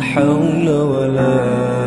حول ولا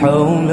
حول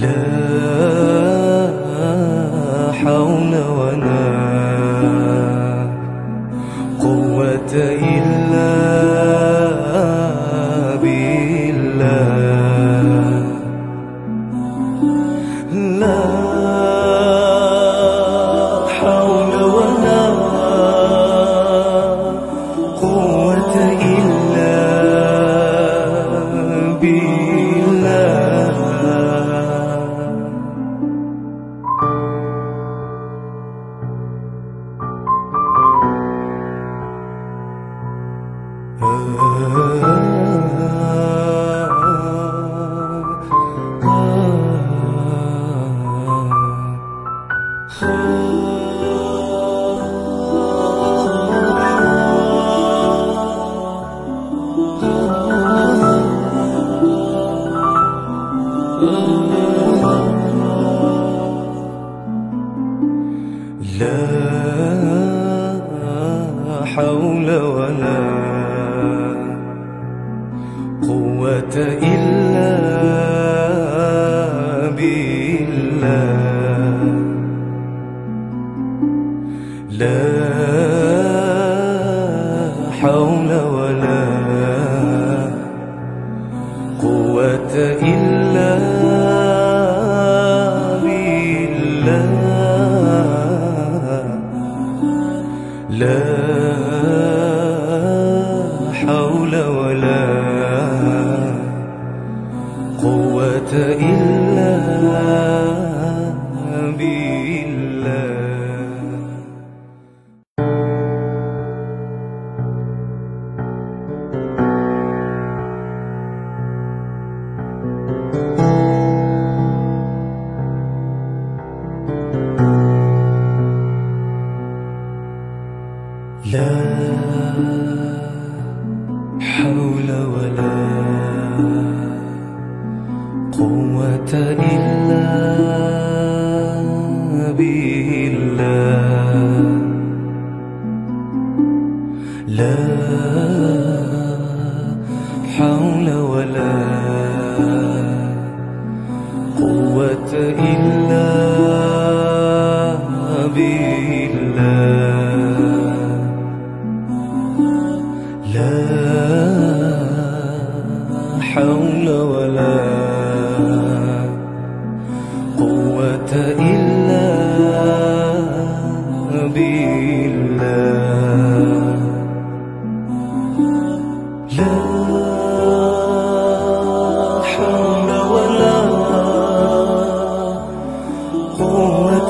Love.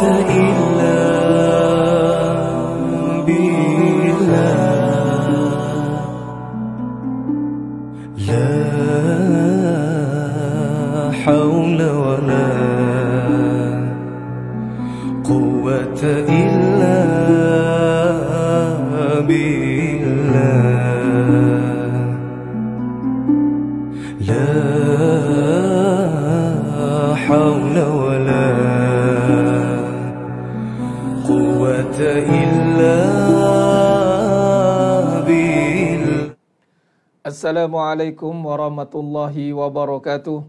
the evil. Assalamualaikum warahmatullahi wabarakatuh.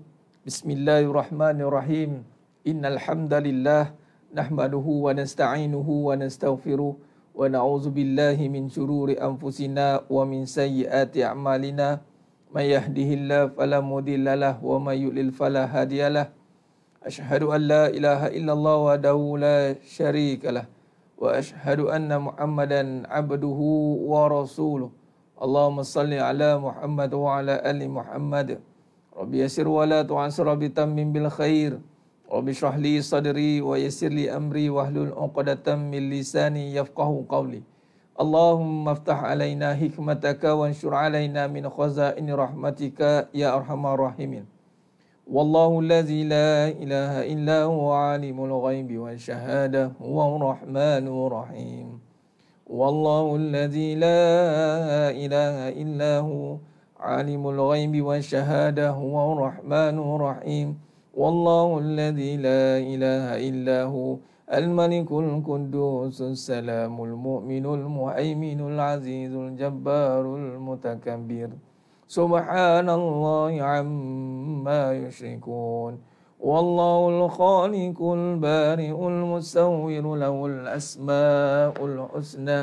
Bismillahirrahmanirrahim. Innal hamdalillah nahmaduhu wa nasta'inuhu wa nastaghfiruh wa na'udzu billahi min shururi anfusina wa min sayyiati a'malina. May yahdihillahu fala mudilla lahu wa may yudlil fala hadiyalah. Ashhadu an la ilaha illallah wa la syarikalah wa ashhadu anna Muhammadan 'abduhu wa rasuluh. Allahumma salli ala Muhammad wa ala ali Muhammad. Rabbi yasir wa la tu'asir rabbi tammim bil khair. Rabbi syrah li sadri wa yasir li amri wa hlul uqadatan min lisani yafqahu qawli. Allahumma aftah alayna hikmataka wa ansur alayna min khazaini rahmatika ya arhamar rahimin. والله الذي لا إله إلا هو عالم الغيب والشهادة هو الرحمن الرحيم والله الذي لا إله إلا هو عالم الغيب والشهادة هو الرحمن الرحيم والله الذي لا إله إلا هو الملك القدوس السلام المؤمن المؤمن العزيز الجبار المتكبر سبحان الله عما يشركون والله الخالق البارئ المسور له الأسماء الحسنى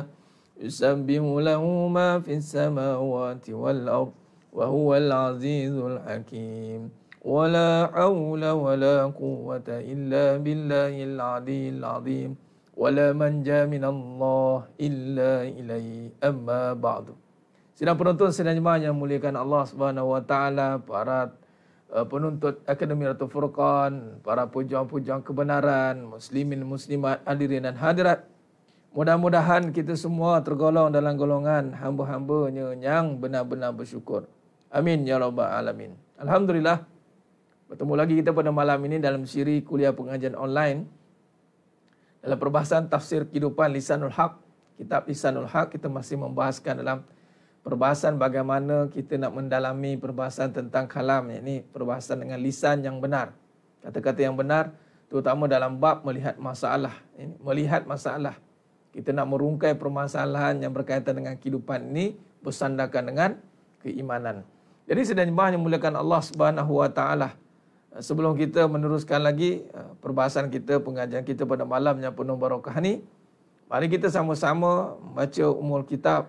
يسبح له ما في السماوات والأرض وهو العزيز الحكيم ولا حول ولا قوة إلا بالله العلي العظيم ولا منجا من الله إلا إليه أما بعد Sidang penonton, sidang jemaah yang muliakan Allah Subhanahu Wa Taala, para Eh, penuntut Akademi Ratu Furqan, para pujang-pujang kebenaran, muslimin, muslimat, hadirin dan hadirat. Mudah-mudahan kita semua tergolong dalam golongan hamba-hambanya yang benar-benar bersyukur. Amin. Ya Rabbah Alamin. Alhamdulillah. Bertemu lagi kita pada malam ini dalam siri kuliah pengajian online. Dalam perbahasan tafsir kehidupan Lisanul Haq. Kitab Lisanul Haq kita masih membahaskan dalam perbahasan bagaimana kita nak mendalami perbahasan tentang kalam yakni perbahasan dengan lisan yang benar kata-kata yang benar terutama dalam bab melihat masalah ini melihat masalah kita nak merungkai permasalahan yang berkaitan dengan kehidupan ini bersandarkan dengan keimanan jadi sedang yang muliakan Allah Subhanahu wa taala sebelum kita meneruskan lagi eh, perbahasan kita pengajian kita pada malam yang penuh barakah ni mari kita sama-sama baca umul kitab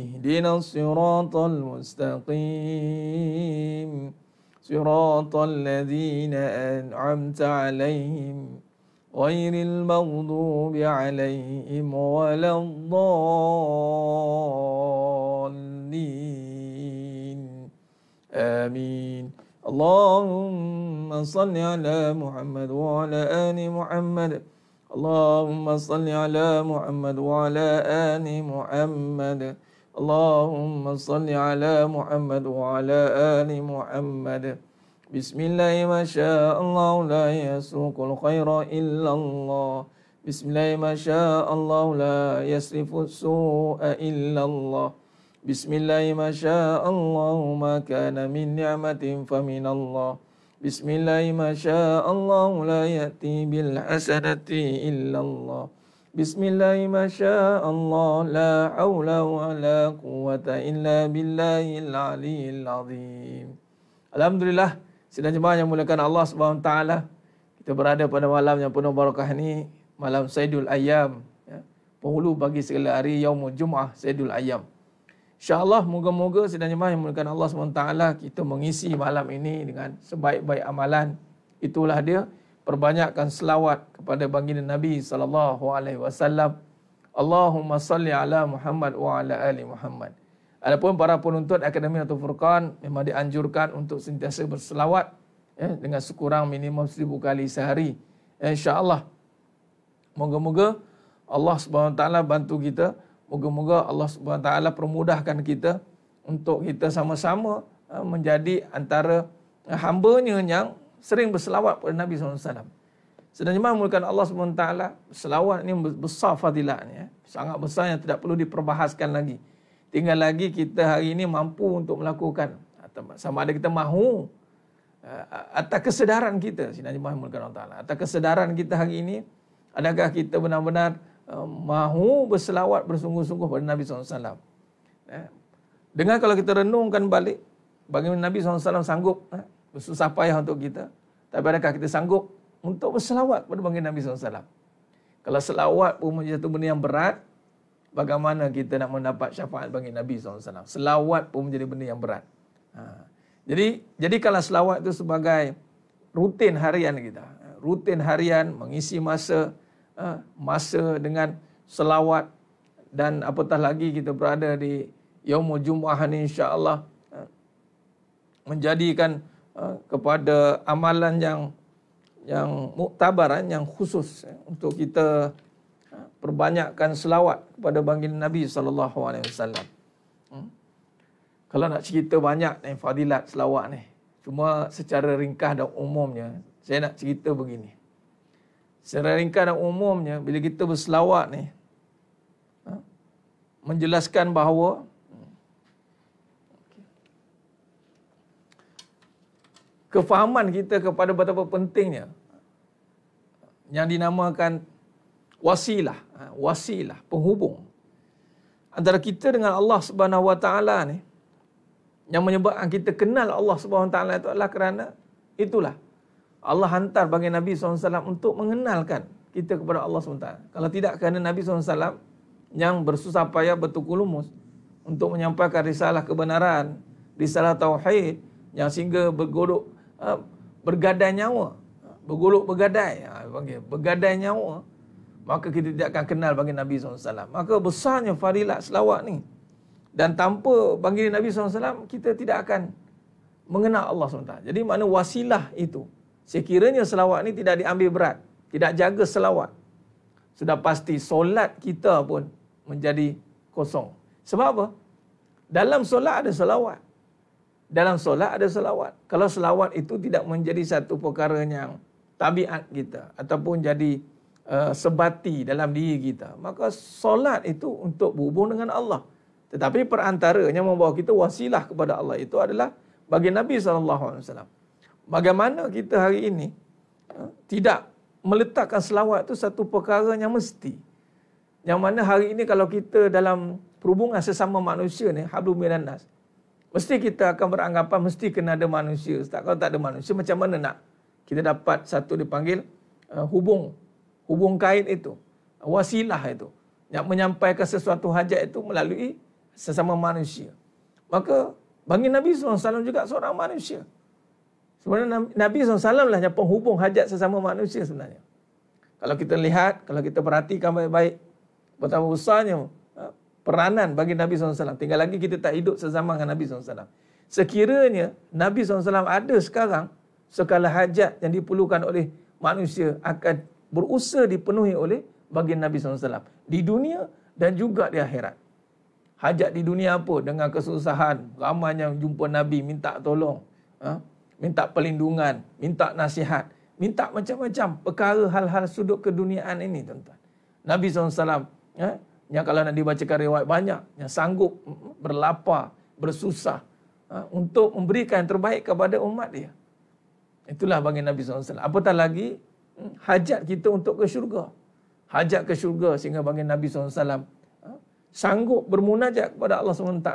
اهدنا الصراط المستقيم صراط الذين أنعمت عليهم غير المغضوب عليهم ولا الضالين آمين اللهم صل على محمد وعلى آل محمد اللهم صل على محمد وعلى آل محمد اللهم صل على محمد وعلى آل محمد بسم الله ما شاء الله لا يسوق الخير إلا الله بسم الله ما شاء الله لا يصرف السوء إلا الله بسم الله ما شاء الله ما كان من نعمة فمن الله بسم الله ما شاء الله لا يأتي بالحسنة إلا الله بسم الله ما شاء الله لا حول ولا قوة إلا بالله العلي العظيم الحمد لله سيدنا جماعة kita berada pada malam yang penuh barakah ini malam Saidul Ayam ya. penghulu bagi segala hari Yaumul Jumaah Saidul Ayam InsyaAllah moga-moga sedang jemaah yang menggunakan Allah SWT kita mengisi malam ini dengan sebaik-baik amalan. Itulah dia perbanyakkan selawat kepada baginda Nabi sallallahu alaihi wasallam. Allahumma salli ala Muhammad wa ala ali Muhammad. Adapun para penuntut Akademi Natul Furqan memang dianjurkan untuk sentiasa berselawat ya, dengan sekurang minimum seribu kali sehari. Ya, InsyaAllah. Moga-moga Allah SWT bantu kita. Moga-moga Allah SWT permudahkan kita untuk kita sama-sama eh, menjadi antara hambanya yang sering berselawat kepada Nabi SAW. Sedang memulakan Allah SWT, selawat ini besar fadilahnya. Sangat besar yang tidak perlu diperbahaskan lagi. Tinggal lagi kita hari ini mampu untuk melakukan. Sama ada kita mahu. Eh, atas kesedaran kita. Sedang memulakan Allah Taala. Atas kesedaran kita hari ini. Adakah kita benar-benar eh, mahu berselawat bersungguh-sungguh pada Nabi SAW. Eh, dengan kalau kita renungkan balik. Bagaimana Nabi SAW sanggup bersusah payah untuk kita. Tapi adakah kita sanggup untuk berselawat kepada baginda Nabi SAW? Kalau selawat pun menjadi satu benda yang berat, bagaimana kita nak mendapat syafaat bagi Nabi SAW? Selawat pun menjadi benda yang berat. Ha. Jadi, jadi kalau selawat itu sebagai rutin harian kita, ha, rutin harian mengisi masa ha, masa dengan selawat dan apatah lagi kita berada di Yaumul Jumaah ini insya-Allah ha, menjadikan Eh, kepada amalan yang yang muktabaran yang khusus eh, untuk kita eh, perbanyakkan selawat kepada baginda Nabi sallallahu alaihi wasallam. Hmm? Kalau nak cerita banyak ni fadilat selawat ni. Cuma secara ringkas dan umumnya saya nak cerita begini. Secara ringkas dan umumnya bila kita berselawat ni menjelaskan bahawa kefahaman kita kepada betapa pentingnya yang dinamakan wasilah, ha, wasilah penghubung antara kita dengan Allah Subhanahu Wa Taala ni yang menyebabkan kita kenal Allah Subhanahu Wa Taala itu adalah kerana itulah Allah hantar bagi Nabi SAW untuk mengenalkan kita kepada Allah SWT. Kalau tidak kerana Nabi SAW yang bersusah payah bertukul lumus untuk menyampaikan risalah kebenaran, risalah tauhid yang sehingga bergodok Ah, bergadai nyawa berguluk bergadai ah, panggil bergadai nyawa maka kita tidak akan kenal bagi Nabi SAW maka besarnya fadilat selawat ni dan tanpa panggil Nabi SAW kita tidak akan mengenal Allah SWT jadi makna wasilah itu sekiranya selawat ni tidak diambil berat tidak jaga selawat sudah pasti solat kita pun menjadi kosong sebab apa? dalam solat ada selawat dalam solat ada selawat. Kalau selawat itu tidak menjadi satu perkara yang tabiat kita ataupun jadi uh, sebati dalam diri kita, maka solat itu untuk berhubung dengan Allah. Tetapi perantaranya membawa kita wasilah kepada Allah itu adalah bagi Nabi SAW. Bagaimana kita hari ini uh, tidak meletakkan selawat itu satu perkara yang mesti. Yang mana hari ini kalau kita dalam perhubungan sesama manusia ni, Hablu Milanas, Mesti kita akan beranggapan mesti kena ada manusia. Ustaz, kalau tak ada manusia macam mana nak kita dapat satu dipanggil uh, hubung hubung kait itu wasilah itu nak menyampaikan sesuatu hajat itu melalui sesama manusia. Maka bagi Nabi SAW juga seorang manusia. Sebenarnya Nabi SAW lah yang penghubung hajat sesama manusia sebenarnya. Kalau kita lihat, kalau kita perhatikan baik-baik, betapa besarnya peranan bagi Nabi SAW. Tinggal lagi kita tak hidup sezaman dengan Nabi SAW. Sekiranya Nabi SAW ada sekarang, segala hajat yang diperlukan oleh manusia akan berusaha dipenuhi oleh bagi Nabi SAW. Di dunia dan juga di akhirat. Hajat di dunia apa? Dengan kesusahan, ramai yang jumpa Nabi minta tolong. Ha? Minta perlindungan, minta nasihat. Minta macam-macam perkara hal-hal sudut keduniaan ini tuan-tuan. Nabi SAW ha? yang kalau nak dibacakan riwayat banyak yang sanggup berlapar bersusah ha, untuk memberikan yang terbaik kepada umat dia itulah bagi Nabi SAW apatah lagi hmm, hajat kita untuk ke syurga hajat ke syurga sehingga bagi Nabi SAW ha, sanggup bermunajat kepada Allah SWT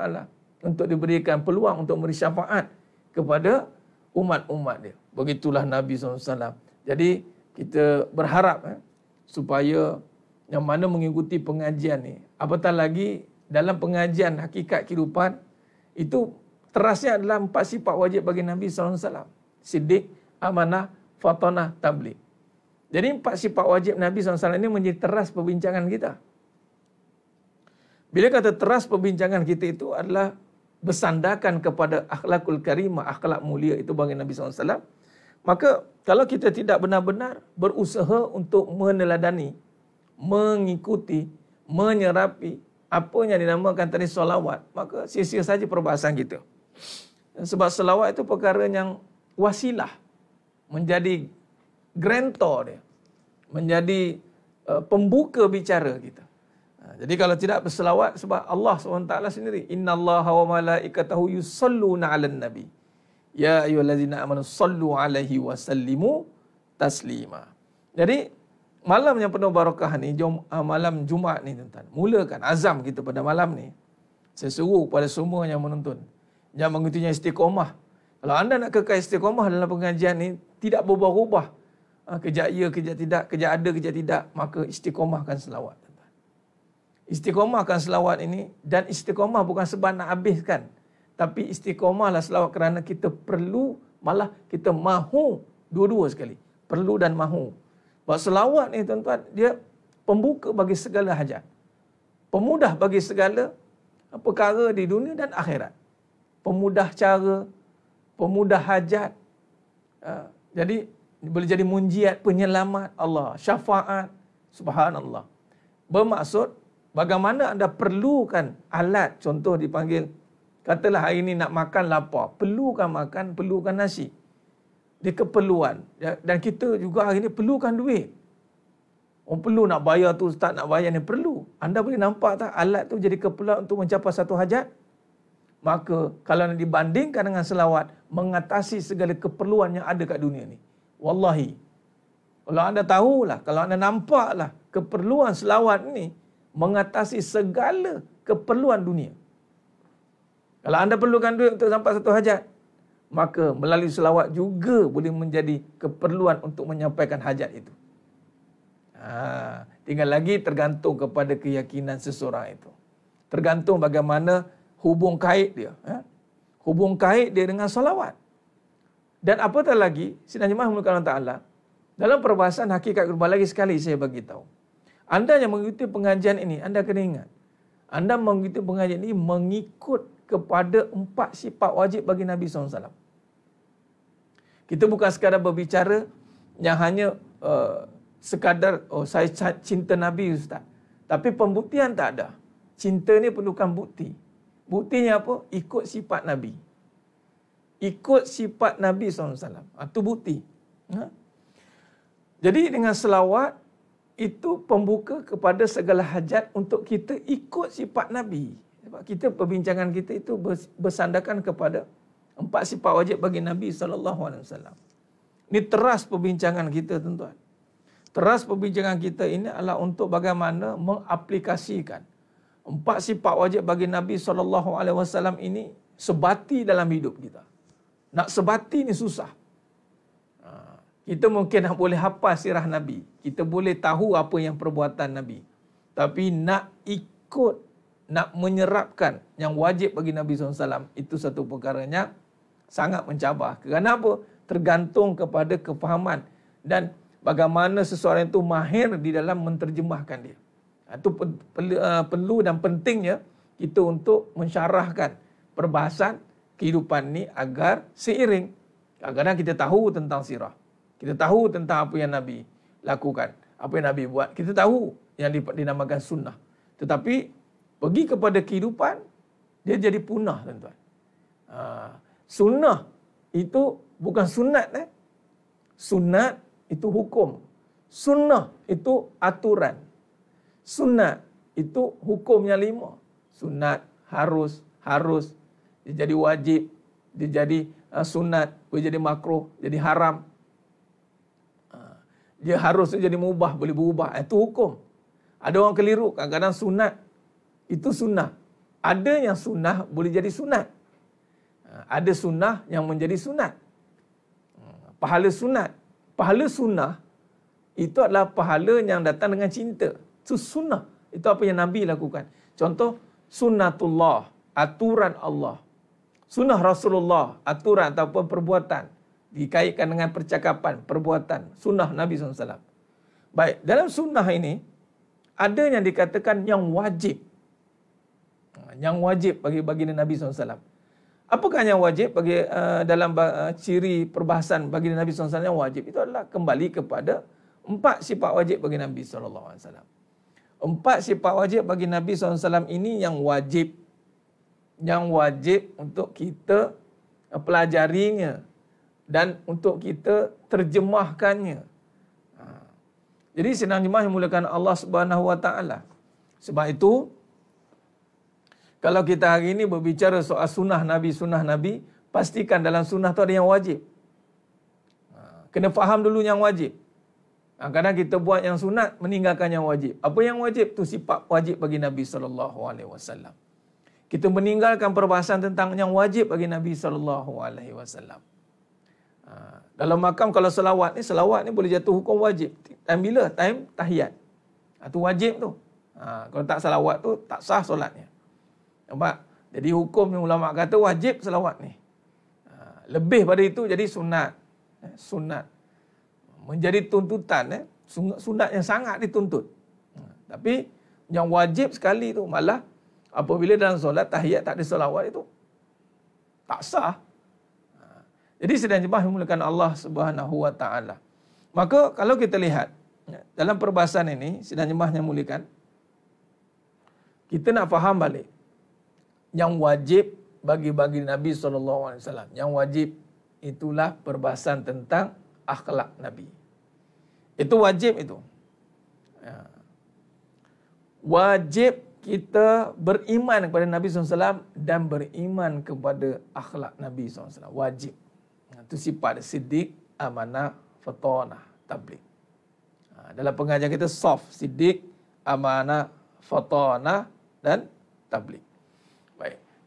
untuk diberikan peluang untuk memberi syafaat kepada umat-umat dia begitulah Nabi SAW jadi kita berharap eh, supaya supaya yang mana mengikuti pengajian ni. Apatah lagi dalam pengajian hakikat kehidupan itu terasnya adalah empat sifat wajib bagi Nabi sallallahu alaihi wasallam. Siddiq, amanah, fatonah, tabligh. Jadi empat sifat wajib Nabi SAW ini menjadi teras perbincangan kita. Bila kata teras perbincangan kita itu adalah bersandakan kepada akhlakul karimah, akhlak mulia itu bagi Nabi SAW. Maka kalau kita tidak benar-benar berusaha untuk meneladani mengikuti, menyerapi apa yang dinamakan tadi solawat, maka sia-sia saja perbahasan kita. Sebab solawat itu perkara yang wasilah menjadi grantor dia, menjadi uh, pembuka bicara kita. Ha, jadi kalau tidak berselawat sebab Allah SWT sendiri. Inna Allah wa malaikatahu yusalluna ala nabi. Ya ayu lazina amanu sallu alaihi wa sallimu taslima. Jadi malam yang penuh barakah ni, jom, uh, malam Jumaat ni tuan-tuan. Mulakan azam kita pada malam ni. Saya seru kepada semua yang menonton. Jangan mengikutinya istiqomah. Kalau anda nak kekal istiqomah dalam pengajian ni, tidak berubah-ubah. Ha, kejap ya, kejap tidak, kerja ada, kerja tidak. Maka istiqomahkan selawat. Istiqomah akan selawat ini dan istiqomah bukan sebab nak habiskan. Tapi istiqomahlah selawat kerana kita perlu, malah kita mahu dua-dua sekali. Perlu dan mahu. Sebab selawat ni tuan-tuan, dia pembuka bagi segala hajat. Pemudah bagi segala ah, perkara di dunia dan akhirat. Pemudah cara, pemudah hajat. Ah, jadi, boleh jadi munjiat, penyelamat Allah, syafaat, subhanallah. Bermaksud, bagaimana anda perlukan alat, contoh dipanggil, katalah hari ini nak makan lapar, perlukan makan, perlukan nasi dia keperluan ya, dan kita juga hari ini perlukan duit orang perlu nak bayar tu ustaz nak bayar ni perlu anda boleh nampak tak alat tu jadi keperluan untuk mencapai satu hajat maka kalau nak dibandingkan dengan selawat mengatasi segala keperluan yang ada kat dunia ni wallahi kalau anda tahulah kalau anda nampaklah keperluan selawat ni mengatasi segala keperluan dunia kalau anda perlukan duit untuk sampai satu hajat maka melalui selawat juga boleh menjadi keperluan untuk menyampaikan hajat itu. Ha, tinggal lagi tergantung kepada keyakinan seseorang itu. Tergantung bagaimana hubung kait dia. Ha? Hubung kait dia dengan selawat. Dan apa tak lagi, Sinan Jemaah Mulut Allah Ta'ala, dalam perbahasan hakikat kurban lagi sekali saya bagi tahu. Anda yang mengikuti pengajian ini, anda kena ingat. Anda mengikuti pengajian ini mengikut kepada empat sifat wajib bagi Nabi SAW. Kita bukan sekadar berbicara yang hanya uh, sekadar oh saya cinta Nabi Ustaz. Tapi pembuktian tak ada. Cinta ni perlukan bukti. Buktinya apa? Ikut sifat Nabi. Ikut sifat Nabi SAW. Itu ha, bukti. Ha? Jadi dengan selawat, itu pembuka kepada segala hajat untuk kita ikut sifat Nabi. kita, perbincangan kita itu bersandarkan kepada Empat sifat wajib bagi Nabi SAW. Ini teras perbincangan kita tuan-tuan. Teras perbincangan kita ini adalah untuk bagaimana mengaplikasikan empat sifat wajib bagi Nabi saw ini sebati dalam hidup kita. Nak sebati ini susah. Ha, kita mungkin nak boleh hafal sirah Nabi, kita boleh tahu apa yang perbuatan Nabi. Tapi nak ikut, nak menyerapkan yang wajib bagi Nabi saw itu satu perkara yang sangat mencabar. Kerana apa? Tergantung kepada kefahaman dan bagaimana seseorang itu mahir di dalam menterjemahkan dia. Itu ha, eh, perlu dan pentingnya kita untuk mensyarahkan perbahasan kehidupan ni agar seiring. Kadang-kadang kita tahu tentang sirah. Kita tahu tentang apa yang Nabi lakukan. Apa yang Nabi buat. Kita tahu yang dinamakan sunnah. Tetapi pergi kepada kehidupan, dia jadi punah tuan-tuan. Uh, sunnah itu bukan sunat eh. Sunat itu hukum. Sunnah itu aturan. Sunat itu hukum yang lima. Sunat harus, harus. Dia jadi wajib, dia jadi eh, sunat, boleh jadi makruh, jadi haram. Ah, dia harus jadi mubah, boleh berubah. Itu hukum. Ada orang keliru, kadang-kadang sunat itu sunnah. Ada yang sunnah boleh jadi sunat. Ha, ada sunnah yang menjadi sunat. Ha, pahala sunat. Pahala sunnah itu adalah pahala yang datang dengan cinta. Itu sunnah. Itu apa yang Nabi lakukan. Contoh, sunnatullah, aturan Allah. Sunnah Rasulullah, aturan ataupun perbuatan. Dikaitkan dengan percakapan, perbuatan. Sunnah Nabi SAW. Baik, dalam sunnah ini, ada yang dikatakan yang wajib. Ha, yang wajib bagi baginda Nabi SAW. Apakah yang wajib bagi uh, dalam uh, ciri perbahasan bagi Nabi SAW yang wajib? Itu adalah kembali kepada empat sifat wajib bagi Nabi SAW. Empat sifat wajib bagi Nabi SAW ini yang wajib. Yang wajib untuk kita eh, pelajarinya. Dan untuk kita terjemahkannya. Ha. Jadi senang jemaah yang mulakan Allah SWT. Sebab itu, kalau kita hari ini berbicara soal sunnah Nabi, sunnah Nabi, pastikan dalam sunnah tu ada yang wajib. Ha, kena faham dulu yang wajib. Kadang-kadang ha, kita buat yang sunat, meninggalkan yang wajib. Apa yang wajib? Itu sifat wajib bagi Nabi SAW. Kita meninggalkan perbahasan tentang yang wajib bagi Nabi SAW. Ha, dalam makam kalau selawat ni, selawat ni boleh jatuh hukum wajib. Time bila? Time tahiyat. Itu wajib tu. Kalau tak selawat tu, tak sah solatnya. Nampak? Jadi hukum yang ulama kata wajib selawat ni. Ha, lebih pada itu jadi sunat. Ha, sunat. Menjadi tuntutan. Eh? Sunat yang sangat dituntut. Ha, tapi yang wajib sekali tu malah apabila dalam solat tahiyat tak ada selawat itu. Tak sah. Jadi sedang jemaah memulakan Allah subhanahu wa ta'ala. Maka kalau kita lihat ya, dalam perbahasan ini sedang jemaah yang mulakan. Kita nak faham balik yang wajib bagi bagi Nabi SAW. Yang wajib itulah perbahasan tentang akhlak Nabi. Itu wajib itu. Ya. Wajib kita beriman kepada Nabi SAW dan beriman kepada akhlak Nabi SAW. Wajib. Itu sifat siddiq, amanah, fatonah, tablik. Dalam pengajian kita soft, siddiq, amanah, fatonah dan tablik.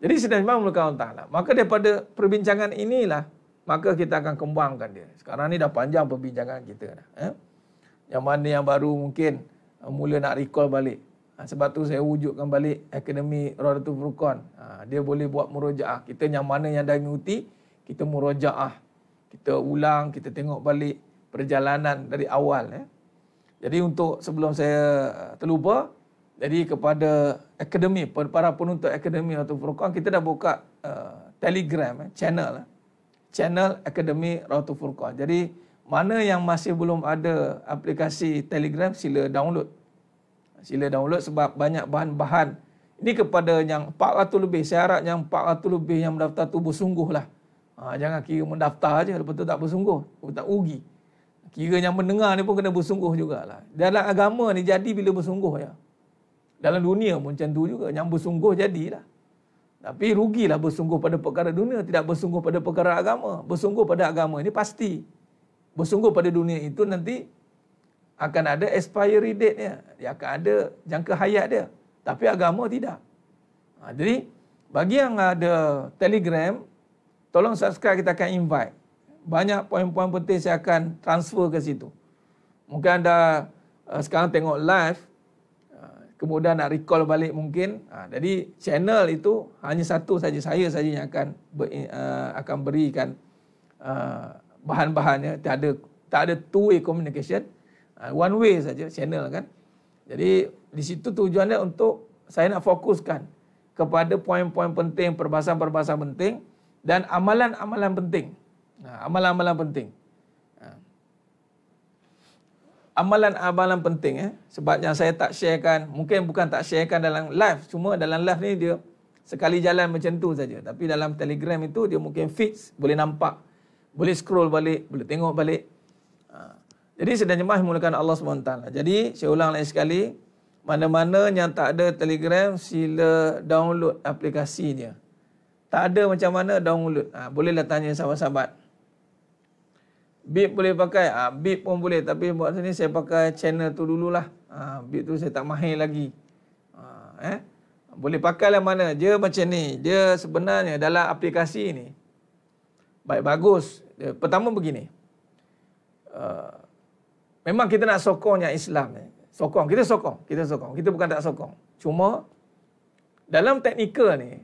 Jadi sedangkan mula orang ta'ala. Maka daripada perbincangan inilah, maka kita akan kembangkan dia. Sekarang ni dah panjang perbincangan kita. Eh? Yang mana yang baru mungkin eh, mula nak recall balik. Ha, sebab tu saya wujudkan balik Akademi Radatul Furqan. Ha, dia boleh buat murojaah. Kita yang mana yang dah mengikuti, kita murojaah. Kita ulang, kita tengok balik perjalanan dari awal. Eh? Jadi untuk sebelum saya eh, terlupa, jadi kepada akademi, para penuntut akademi atau Furqan, kita dah buka uh, telegram, eh, channel. Eh. Channel Akademi Ratu Furqan. Jadi mana yang masih belum ada aplikasi telegram, sila download. Sila download sebab banyak bahan-bahan. Ini kepada yang 400 lebih. Saya harap yang 400 lebih yang mendaftar tu bersungguh lah. Ha, jangan kira mendaftar aja, lepas tu tak bersungguh. Tak ugi. Kira yang mendengar ni pun kena bersungguh jugalah. Dalam agama ni jadi bila bersungguh ya dalam dunia pun macam tu juga. Yang bersungguh jadilah. Tapi rugilah bersungguh pada perkara dunia. Tidak bersungguh pada perkara agama. Bersungguh pada agama ini pasti. Bersungguh pada dunia itu nanti akan ada expiry date dia. Dia akan ada jangka hayat dia. Tapi agama tidak. Ha, jadi bagi yang ada telegram, tolong subscribe kita akan invite. Banyak poin-poin penting saya akan transfer ke situ. Mungkin anda uh, sekarang tengok live, kemudian nak recall balik mungkin. Ha, jadi channel itu hanya satu saja saya saja yang akan ber, eh, uh, akan berikan uh, bahan-bahannya tak ada tak ada two way communication uh, one way saja channel kan. Jadi di situ tujuannya untuk saya nak fokuskan kepada poin-poin penting, perbahasan-perbahasan penting dan amalan-amalan penting. Nah, ha, amalan-amalan penting amalan-amalan penting eh sebab yang saya tak sharekan mungkin bukan tak sharekan dalam live cuma dalam live ni dia sekali jalan macam tu saja tapi dalam telegram itu dia mungkin fix boleh nampak boleh scroll balik boleh tengok balik ha. jadi sedang jemaah mulakan Allah SWT jadi saya ulang lagi sekali mana-mana yang tak ada telegram sila download aplikasinya tak ada macam mana download ha, bolehlah tanya sahabat-sahabat Bip boleh pakai. Ha, ah, bip pun boleh. Tapi buat sini saya pakai channel tu dululah. Ha, ah, bip tu saya tak mahir lagi. Ha, eh? Boleh pakai lah mana. Dia macam ni. Dia sebenarnya dalam aplikasi ni. Baik, bagus. Dia, pertama begini. Uh, memang kita nak sokong yang Islam ni. Sokong. Kita sokong. Kita sokong. Kita bukan tak sokong. Cuma dalam teknikal ni.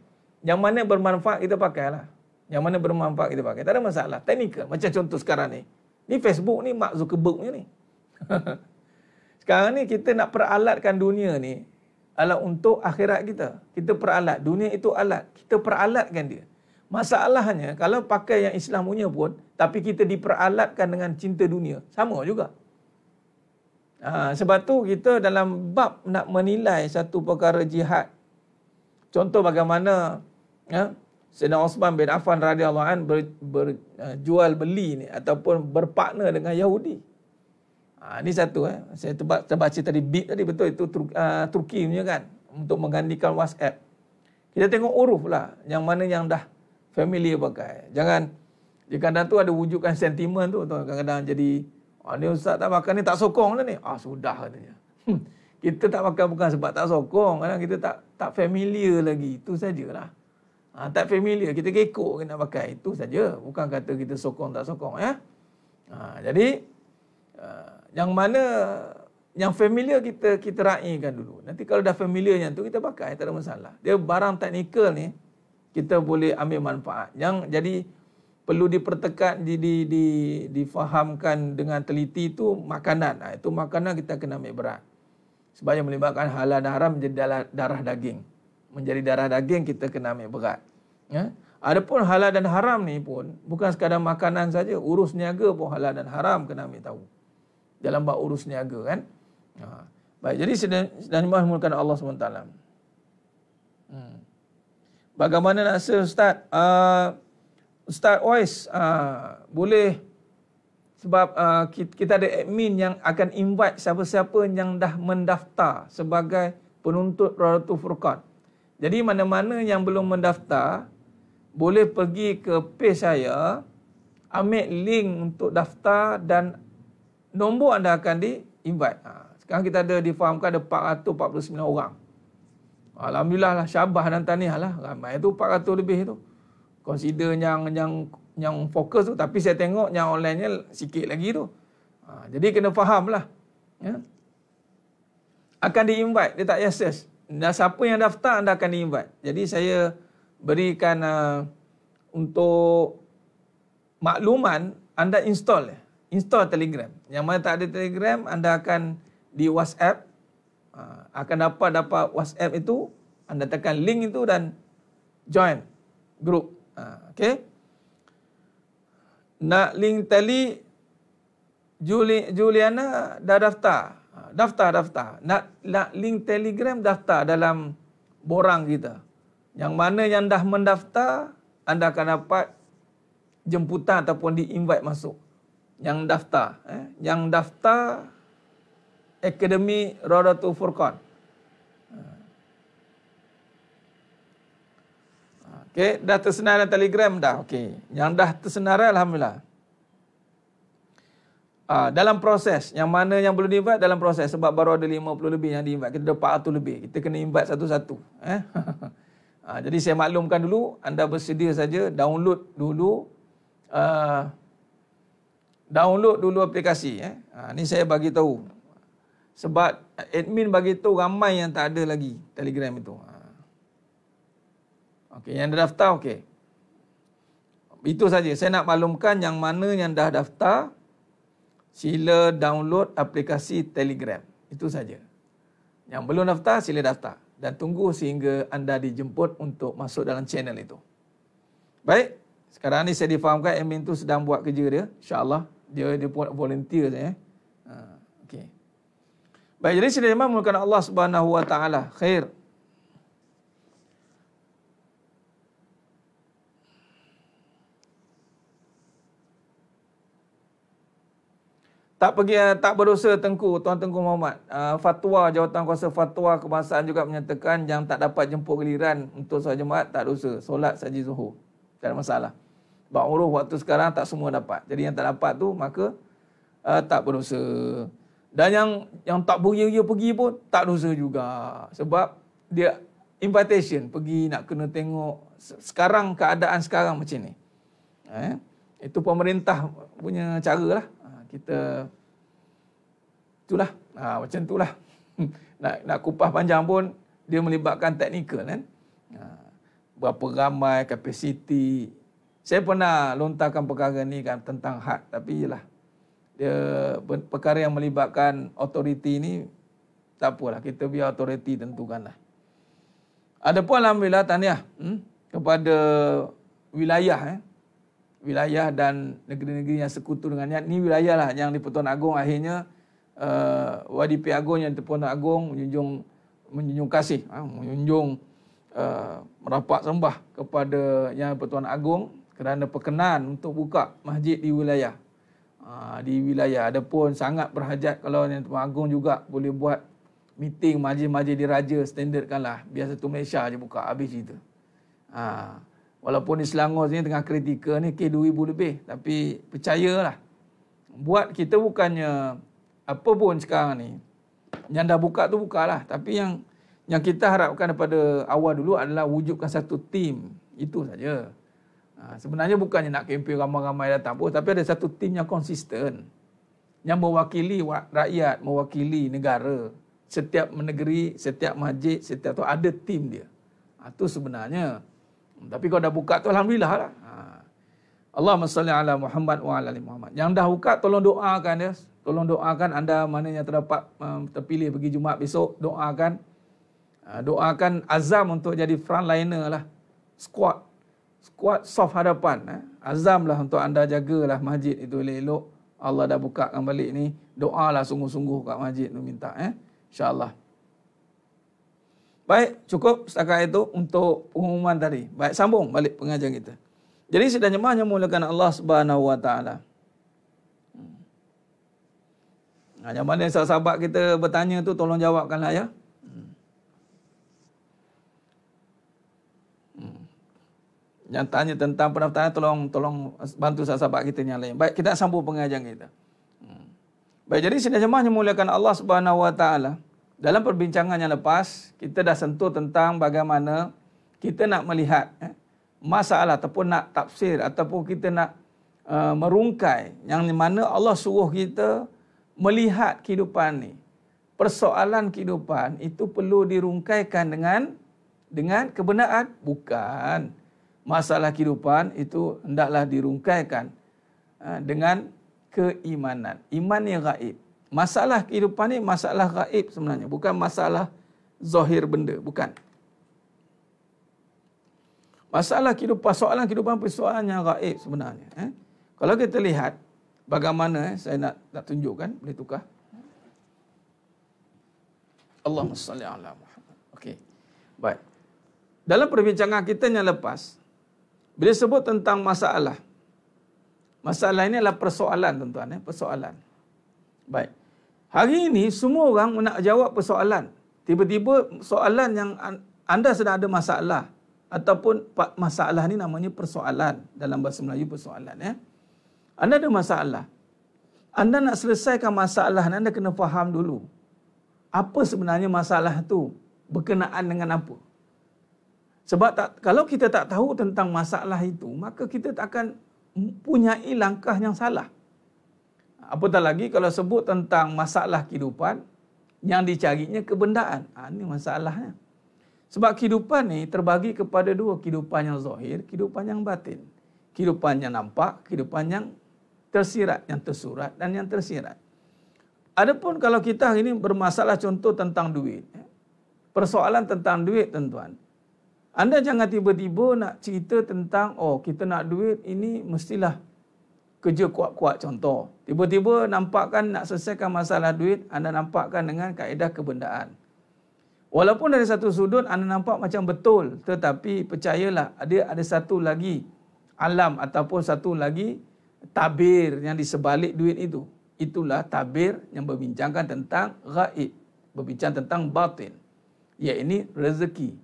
Yang mana bermanfaat kita pakailah. Yang mana bermanfaat kita pakai. Tak ada masalah. Teknikal. Macam contoh sekarang ni. Ni Facebook ni Mark Zuckerberg ni. sekarang ni kita nak peralatkan dunia ni. Alat untuk akhirat kita. Kita peralat. Dunia itu alat. Kita peralatkan dia. Masalahnya kalau pakai yang Islam punya pun. Tapi kita diperalatkan dengan cinta dunia. Sama juga. Ha, sebab tu kita dalam bab nak menilai satu perkara jihad. Contoh bagaimana... ya? Sayyidina Osman bin Affan radhiyallahu an ber, ber, uh, jual beli ni ataupun berpartner dengan Yahudi. Ha, ini satu eh. Saya terbaca, terbaca tadi bit tadi betul itu tur, uh, Turki punya kan untuk menggantikan WhatsApp. Kita tengok uruf lah yang mana yang dah familiar pakai. Jangan kadang-kadang tu ada wujudkan sentimen tu. Kadang-kadang jadi ah, ni ustaz tak makan ni tak sokong lah ni. Ah sudah katanya. Hmm. Kita tak makan bukan sebab tak sokong. Kadang kita tak tak familiar lagi. Itu sajalah. Ha, tak familiar, kita kekok kita nak pakai. Itu saja. Bukan kata kita sokong tak sokong. ya. Ha, jadi, uh, yang mana yang familiar kita kita raikan dulu. Nanti kalau dah familiar yang tu kita pakai, tak ada masalah. Dia barang teknikal ni, kita boleh ambil manfaat. Yang jadi perlu dipertekan, di, di, di, difahamkan dengan teliti itu makanan. Ha, itu makanan kita kena ambil berat. Sebab yang melibatkan halal dan haram menjadi darah daging menjadi darah daging kita kena ambil berat. Ya? Adapun halal dan haram ni pun bukan sekadar makanan saja, urus niaga pun halal dan haram kena ambil tahu. Dalam bab urus niaga kan. Ha. Baik, jadi sedang mahmulkan Allah SWT. Hmm. Bagaimana nak say, Ustaz? Uh, Ustaz Ois, uh, ah, boleh sebab uh, ah, kita, kita ada admin yang akan invite siapa-siapa yang dah mendaftar sebagai penuntut Radatul Furqan. Jadi mana-mana yang belum mendaftar, boleh pergi ke page saya, ambil link untuk daftar dan nombor anda akan di-invite. Ha. Sekarang kita ada difahamkan farm kan ada 449 orang. Alhamdulillah lah, syabah dan tahniah lah. Ramai tu 400 lebih tu. Consider yang yang yang fokus tu. Tapi saya tengok yang online-nya sikit lagi tu. Ha, jadi kena faham lah. Ya? Akan di-invite, dia tak yes, dan siapa yang daftar anda akan diinvat. Jadi saya berikan uh, untuk makluman anda install ya. Install Telegram. Yang mana tak ada Telegram anda akan di WhatsApp uh, akan dapat dapat WhatsApp itu anda tekan link itu dan join group. Uh, okay. Nak link tele Juli, Juliana dah daftar daftar daftar nak nak link telegram daftar dalam borang kita yang mana yang dah mendaftar anda akan dapat jemputan ataupun di invite masuk yang daftar eh? yang daftar akademi Tu Furqan ah. ah, Okay, dah tersenarai telegram dah. Okay. Yang dah tersenarai, Alhamdulillah. Aa, ah, dalam proses yang mana yang perlu diinvite dalam proses sebab baru ada 50 lebih yang diinvite kita dapat 400 lebih kita kena invite satu-satu eh Aa, ah, jadi saya maklumkan dulu anda bersedia saja download dulu uh, download dulu aplikasi eh Aa, ni saya bagi tahu sebab admin bagi tahu ramai yang tak ada lagi Telegram itu Okay yang dah daftar okey itu saja saya nak maklumkan yang mana yang dah daftar sila download aplikasi Telegram. Itu saja. Yang belum daftar, sila daftar. Dan tunggu sehingga anda dijemput untuk masuk dalam channel itu. Baik. Sekarang ni saya difahamkan admin tu sedang buat kerja dia. InsyaAllah. Dia dia buat volunteer saya. Eh. Ha, okay. Baik, jadi sila memang mulakan Allah subhanahu wa ta'ala. Khair. tak pergi eh, tak berdosa tengku tuan tengku Muhammad uh, fatwa jawatan kuasa fatwa kebangsaan juga menyatakan yang tak dapat jemput geliran untuk solat jemaat tak dosa solat saja zuhur tak ada masalah bab uruh waktu sekarang tak semua dapat jadi yang tak dapat tu maka uh, tak berdosa dan yang yang tak beria-ria pergi pun tak dosa juga sebab dia invitation pergi nak kena tengok sekarang keadaan sekarang macam ni eh itu pemerintah punya caralah kita itulah ha, macam itulah nak nak kupas panjang pun dia melibatkan teknikal kan ha, berapa ramai kapasiti saya pernah lontarkan perkara ni kan tentang hak tapi yalah dia perkara yang melibatkan authority ni tak apalah kita biar otoriti tentukanlah adapun alhamdulillah tahniah hmm, kepada wilayah eh, wilayah dan negeri-negeri yang sekutu dengannya. Ini wilayah lah yang di Pertuan Agong akhirnya uh, Wadi P. Agong yang di Pertuan Agong menjunjung, menjunjung kasih, uh, menjunjung uh, merapat sembah kepada yang Pertuan Agong kerana perkenan untuk buka masjid di wilayah. Uh, di wilayah. ada Adapun sangat berhajat kalau yang Pertuan Agong juga boleh buat meeting majlis-majlis diraja lah biasa tu Malaysia je buka habis cerita. Ah. Uh, Walaupun di Selangor ni tengah kritikal ni K2000 lebih tapi percayalah. Buat kita bukannya apa pun sekarang ni. Yang dah buka tu bukalah tapi yang yang kita harapkan daripada awal dulu adalah wujudkan satu tim. Itu saja. Ha, sebenarnya bukannya nak kempen ramai-ramai datang pun tapi ada satu tim yang konsisten yang mewakili rakyat, mewakili negara. Setiap negeri, setiap majlis, setiap tu ada tim dia. Itu ha, sebenarnya. Tapi kalau dah buka tu alhamdulillah lah. Ha. Allah masalli ala Muhammad wa ala ali Muhammad. Yang dah buka tolong doakan ya. Tolong doakan anda mana yang terdapat um, terpilih pergi Jumaat besok doakan. Uh, doakan azam untuk jadi frontliner lah. Squad. kuat, soft hadapan. Eh. Azam lah untuk anda jagalah masjid itu elok-elok. Allah dah buka balik ni. lah sungguh-sungguh kat masjid tu minta. Eh. InsyaAllah. Baik, cukup setakat itu untuk pengumuman tadi. Baik, sambung balik pengajian kita. Jadi sidang jemaahnya hanya mulakan Allah Subhanahu Wa Taala. Hmm. Nah, yang mana sahabat kita bertanya tu tolong jawabkanlah ya. Hmm. Hmm. Yang tanya tentang pendaftaran tolong tolong bantu sahabat kita yang lain. Baik, kita sambung pengajian kita. Baik, jadi sidang jemaahnya hanya mulakan Allah Subhanahu Wa Taala dalam perbincangan yang lepas, kita dah sentuh tentang bagaimana kita nak melihat eh, masalah ataupun nak tafsir ataupun kita nak uh, merungkai yang mana Allah suruh kita melihat kehidupan ni. Persoalan kehidupan itu perlu dirungkaikan dengan dengan kebenaran bukan masalah kehidupan itu hendaklah dirungkaikan uh, dengan keimanan. Iman yang gaib masalah kehidupan ni masalah gaib sebenarnya bukan masalah zahir benda bukan masalah kehidupan soalan kehidupan persoalan yang gaib sebenarnya eh? kalau kita lihat bagaimana eh, saya nak nak tunjukkan boleh tukar Allahumma salli ala Muhammad okey baik dalam perbincangan kita yang lepas bila sebut tentang masalah masalah ini adalah persoalan tuan-tuan eh? persoalan baik Hari ini semua orang nak jawab persoalan. Tiba-tiba soalan yang anda sedang ada masalah ataupun masalah ni namanya persoalan dalam bahasa Melayu persoalan ya. Anda ada masalah. Anda nak selesaikan masalah ni anda kena faham dulu. Apa sebenarnya masalah tu berkenaan dengan apa? Sebab tak, kalau kita tak tahu tentang masalah itu, maka kita tak akan punya langkah yang salah. Apatah lagi kalau sebut tentang masalah kehidupan yang dicarinya kebendaan. Ha, ini masalahnya. Sebab kehidupan ni terbagi kepada dua. Kehidupan yang zahir, kehidupan yang batin. Kehidupan yang nampak, kehidupan yang tersirat, yang tersurat dan yang tersirat. Adapun kalau kita hari ini bermasalah contoh tentang duit. Ya. Persoalan tentang duit tuan-tuan. Anda jangan tiba-tiba nak cerita tentang, oh kita nak duit ini mestilah kerja kuat-kuat contoh. Tiba-tiba nampakkan nak selesaikan masalah duit, anda nampakkan dengan kaedah kebendaan. Walaupun dari satu sudut anda nampak macam betul, tetapi percayalah ada ada satu lagi alam ataupun satu lagi tabir yang di sebalik duit itu. Itulah tabir yang berbincangkan tentang gaib, berbincang tentang batin, ini rezeki.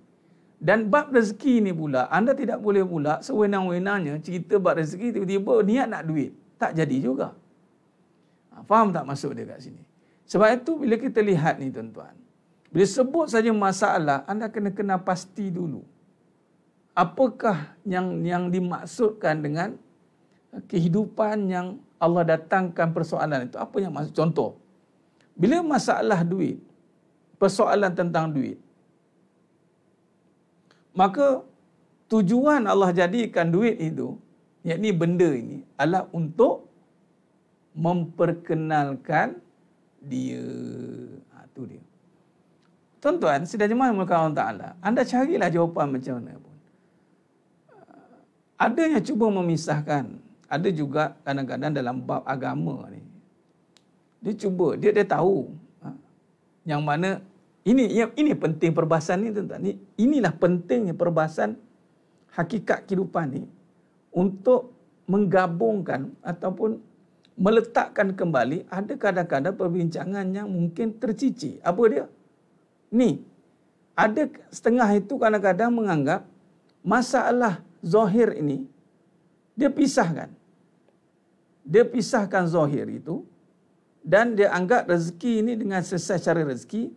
Dan bab rezeki ni pula, anda tidak boleh pula sewenang-wenangnya cerita bab rezeki tiba-tiba niat nak duit. Tak jadi juga. Ha, faham tak masuk dia kat sini? Sebab itu bila kita lihat ni tuan-tuan, bila sebut saja masalah, anda kena kena pasti dulu. Apakah yang yang dimaksudkan dengan eh, kehidupan yang Allah datangkan persoalan itu? Apa yang maksud? Contoh, bila masalah duit, persoalan tentang duit, maka tujuan Allah jadikan duit itu yakni benda ini adalah untuk memperkenalkan dia ha, tu dia tuan-tuan sudah jemaah mulia Allah Taala anda carilah jawapan macam mana pun Ada yang cuba memisahkan ada juga kadang-kadang dalam bab agama ni dia cuba dia dia tahu ha, yang mana ini yang ini penting perbahasan ni tuan-tuan. Ini, inilah pentingnya perbahasan hakikat kehidupan ni untuk menggabungkan ataupun meletakkan kembali ada kadang-kadang perbincangan yang mungkin tercici. Apa dia? Ni. Ada setengah itu kadang-kadang menganggap masalah zahir ini dia pisahkan. Dia pisahkan zahir itu dan dia anggap rezeki ini dengan selesai cara rezeki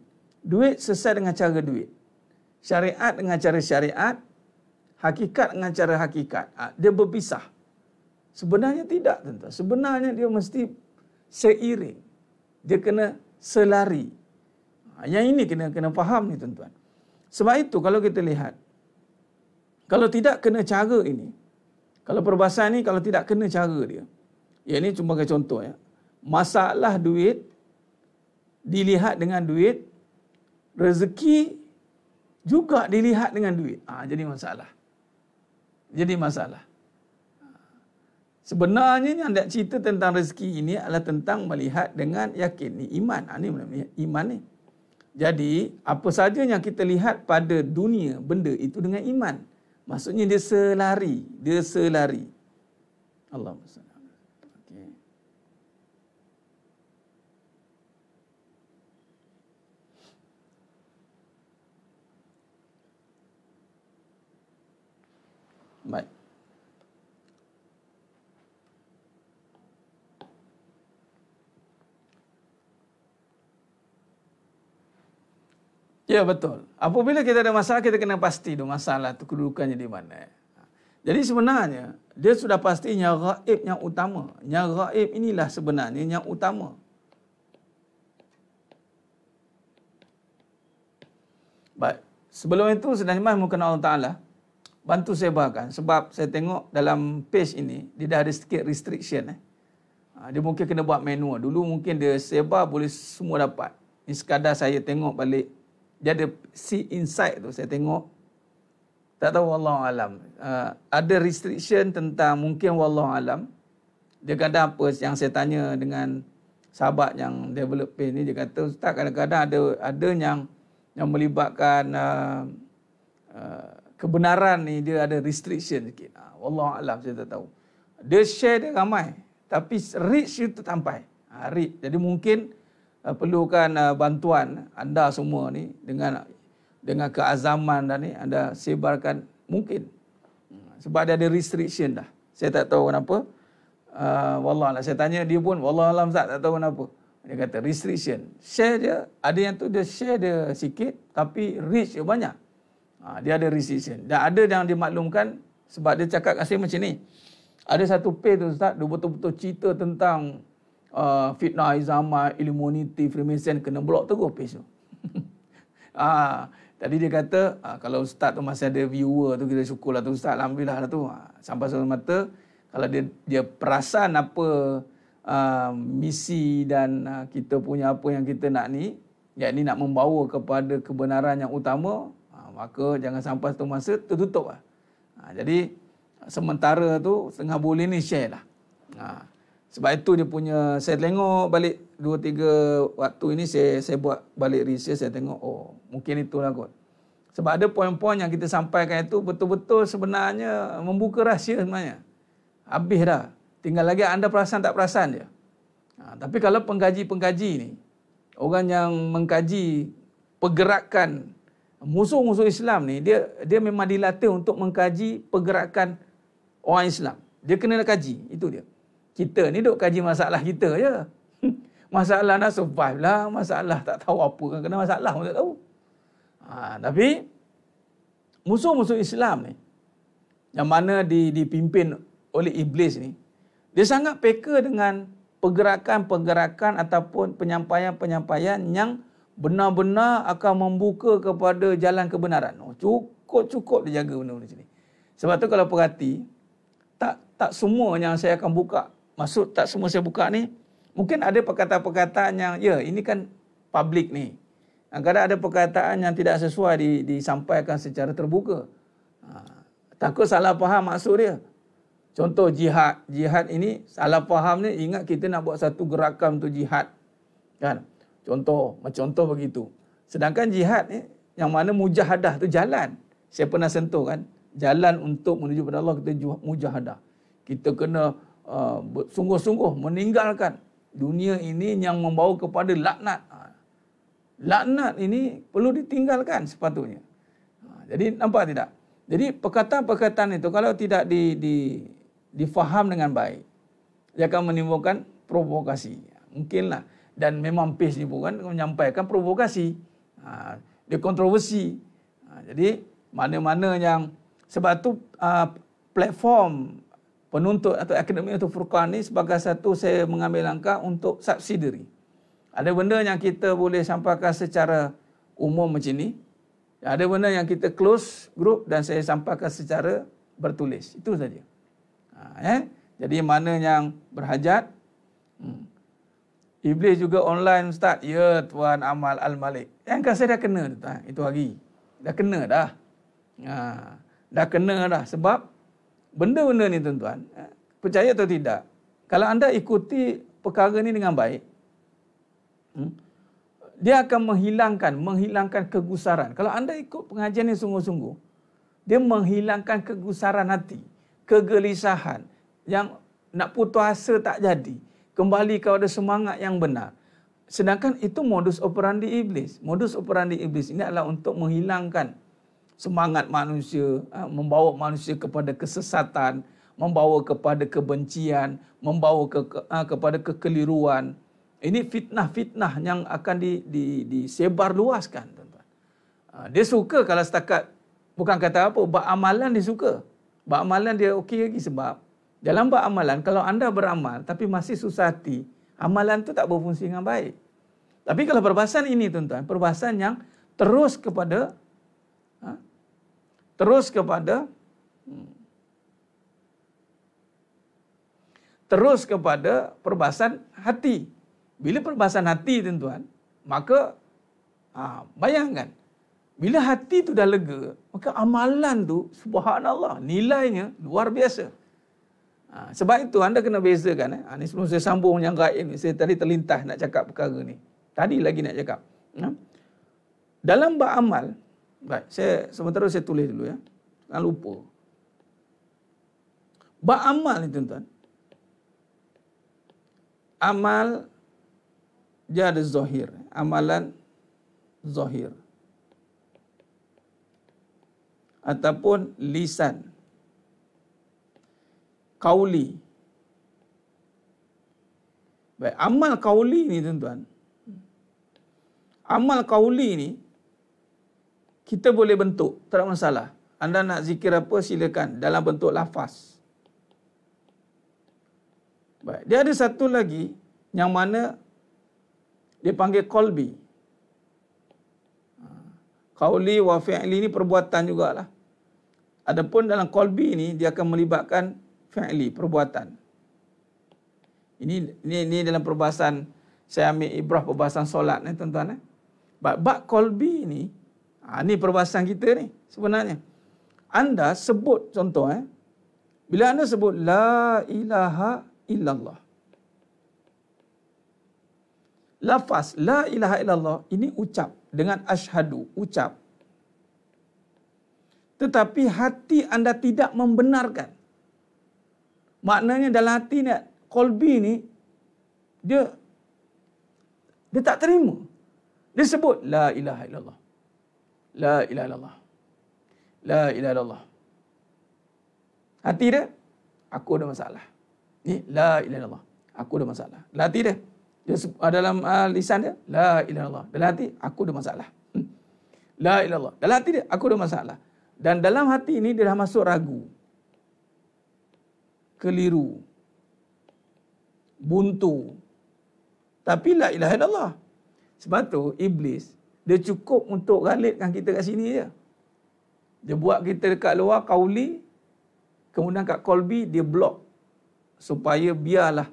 Duit sesat dengan cara duit. Syariat dengan cara syariat. Hakikat dengan cara hakikat. Ha, dia berpisah. Sebenarnya tidak tentu. Sebenarnya dia mesti seiring. Dia kena selari. Ha, yang ini kena kena faham ni tuan-tuan. Sebab itu kalau kita lihat. Kalau tidak kena cara ini. Kalau perbahasan ini kalau tidak kena cara dia. Ya ini cuma ke contoh ya. Masalah duit dilihat dengan duit rezeki juga dilihat dengan duit. Ha, jadi masalah. Jadi masalah. Sebenarnya yang nak cerita tentang rezeki ini adalah tentang melihat dengan yakin. Ini iman. Ha, ah, ini melihat iman ni. Jadi apa saja yang kita lihat pada dunia benda itu dengan iman. Maksudnya dia selari. Dia selari. Allah SWT. Ya betul. Apabila kita ada masalah kita kena pasti tu masalah tu kedudukannya di mana. Jadi sebenarnya dia sudah pastinya gaib yang utama. Yang gaib inilah sebenarnya yang utama. Baik. Sebelum itu sedang jemaah mungkin Allah Ta'ala bantu saya bahagian. Sebab saya tengok dalam page ini dia dah ada sikit restriction. Eh. Ha, dia mungkin kena buat manual. Dulu mungkin dia sebar boleh semua dapat. Ini sekadar saya tengok balik dia ada see inside tu saya tengok tak tahu wallah alam uh, ada restriction tentang mungkin wallah alam dia kata apa yang saya tanya dengan sahabat yang developer ni dia kata ustaz kadang-kadang ada ada yang yang melibatkan uh, uh, kebenaran ni dia ada restriction sikit uh, ah, wallah alam saya tak tahu dia share dia ramai tapi reach itu sampai uh, reach jadi mungkin uh, perlukan uh, bantuan anda semua ni dengan dengan keazaman dan ni anda sebarkan mungkin sebab dia ada restriction dah. Saya tak tahu kenapa. Uh, eh, wallah lah. Saya tanya dia pun. Wallah alam tak tahu kenapa. Dia kata restriction. Share dia. Ada yang tu dia share dia sikit. Tapi reach dia banyak. Ha, dia ada restriction. Dan ada yang dimaklumkan. Sebab dia cakap kat saya macam ni. Ada satu page tu Ustaz. Dia betul-betul cerita tentang uh, fitnah izama illuminati freemason kena blok tu, page tu. ah, tadi dia kata ah, kalau ustaz tu masih ada viewer tu kita syukurlah tu ustaz alhamdulillah lah tu. Ah, sampai sampai mata kalau dia dia perasan apa ah, misi dan ah, kita punya apa yang kita nak ni, yakni nak membawa kepada kebenaran yang utama, ah, maka jangan sampai satu masa tertutup lah. Ah, jadi sementara tu setengah boleh ni share lah. Ah. Sebab itu dia punya saya tengok balik 2 3 waktu ini saya saya buat balik riset saya tengok oh mungkin itulah kot. Sebab ada poin-poin yang kita sampaikan itu betul-betul sebenarnya membuka rahsia sebenarnya. Habis dah. Tinggal lagi anda perasan tak perasan je. Ha, tapi kalau pengkaji-pengkaji ni, orang yang mengkaji pergerakan musuh-musuh Islam ni, dia dia memang dilatih untuk mengkaji pergerakan orang Islam. Dia kena kaji, itu dia kita ni duk kaji masalah kita je. Masalah nak survive lah. Masalah tak tahu apa. Kan, kena masalah pun tak tahu. Ha, tapi musuh-musuh Islam ni yang mana dipimpin oleh Iblis ni dia sangat peka dengan pergerakan-pergerakan ataupun penyampaian-penyampaian yang benar-benar akan membuka kepada jalan kebenaran. Oh, cukup-cukup dia jaga benda-benda sini. Sebab tu kalau perhati, tak tak semua yang saya akan buka Masuk tak semua saya buka ni mungkin ada perkataan-perkataan yang ya ini kan publik ni kadang-kadang ada perkataan yang tidak sesuai di, disampaikan secara terbuka ha, takut salah faham maksud dia contoh jihad jihad ini salah faham ni ingat kita nak buat satu gerakan untuk jihad kan contoh macam contoh begitu sedangkan jihad ni yang mana mujahadah tu jalan saya pernah sentuh kan jalan untuk menuju kepada Allah kita mujahadah kita kena Ah, sungguh-sungguh meninggalkan dunia ini yang membawa kepada laknat. Ah, laknat ini perlu ditinggalkan sepatutnya. Ah, jadi nampak tidak? Jadi perkataan-perkataan itu kalau tidak di, di, difaham dengan baik, ia akan menimbulkan provokasi. Mungkinlah. Dan memang pes ini pun menyampaikan provokasi. Ha, dia kontroversi. Ha, jadi mana-mana yang sebab itu uh, platform penuntut atau akademik atau furqan ni sebagai satu saya mengambil langkah untuk subsidiary. Ada benda yang kita boleh sampaikan secara umum macam ni. Ada benda yang kita close group dan saya sampaikan secara bertulis. Itu saja. Ha, eh? Jadi mana yang berhajat? Hmm. Iblis juga online start. Ya Tuan Amal Al-Malik. Yang kan saya dah kena tu, Itu hari. Dah kena dah. Ha, dah kena dah sebab benda-benda ni tuan-tuan, eh, percaya atau tidak, kalau anda ikuti perkara ni dengan baik, hmm, dia akan menghilangkan, menghilangkan kegusaran. Kalau anda ikut pengajian ni sungguh-sungguh, dia menghilangkan kegusaran hati, kegelisahan yang nak putus asa tak jadi, kembali kepada semangat yang benar. Sedangkan itu modus operandi iblis. Modus operandi iblis ini adalah untuk menghilangkan semangat manusia, ah, membawa manusia kepada kesesatan, membawa kepada kebencian, membawa ke, ah, kepada kekeliruan. Ini fitnah-fitnah yang akan di, di, disebar luaskan. Ah, dia suka kalau setakat, bukan kata apa, buat amalan dia suka. Buat amalan dia okey lagi sebab dalam buat amalan, kalau anda beramal tapi masih susah hati, amalan tu tak berfungsi dengan baik. Tapi kalau perbahasan ini tuan-tuan, perbahasan yang terus kepada terus kepada hmm, terus kepada perbasan hati. Bila perbasan hati tuan-tuan, maka ha, bayangkan bila hati tu dah lega, maka amalan tu subhanallah nilainya luar biasa. Ha, sebab itu anda kena bezakan eh. Ha, ni sebelum saya sambung yang gaib ni, saya tadi terlintas nak cakap perkara ni. Tadi lagi nak cakap. Ha? Dalam beramal, amal Baik, saya sementara saya tulis dulu ya. Jangan lupa. Bab amal ni tuan-tuan. Amal dia ada zahir, amalan zahir. Ataupun lisan. Kauli. Baik, amal kauli ni tuan-tuan. Amal kauli ni kita boleh bentuk, tak ada masalah. Anda nak zikir apa silakan dalam bentuk lafaz. Baik, dia ada satu lagi yang mana dia panggil kolbi. Qauli ha. wa fi'li ni perbuatan jugalah. Adapun dalam kolbi ni dia akan melibatkan fi'li, perbuatan. Ini ini ni dalam perbahasan saya ambil ibrah perbahasan solat ni tuan-tuan eh. Bab qalbi ni Ha, ini perbahasan kita ni sebenarnya. Anda sebut contoh eh. Bila anda sebut la ilaha illallah. Lafaz la ilaha illallah ini ucap dengan ashadu, ucap. Tetapi hati anda tidak membenarkan. Maknanya dalam hati ni, kolbi ni, dia, dia tak terima. Dia sebut, La ilaha illallah. La ilaha illallah. La ilaha illallah. Hati dia, aku ada masalah. Ni, la ilaha illallah. Aku ada masalah. Dalam hati dia, dia ah, dalam uh, lisan dia, la ilaha illallah. Dalam hati, aku ada masalah. Hmm. La ilaha illallah. Dalam hati dia, aku ada masalah. Dan dalam hati ini, dia dah masuk ragu. Keliru. Buntu. Tapi la ilaha illallah. Sebab tu, Iblis, dia cukup untuk galitkan kita kat sini je. Dia buat kita dekat luar kauli. Kemudian kat kolbi dia blok. Supaya biarlah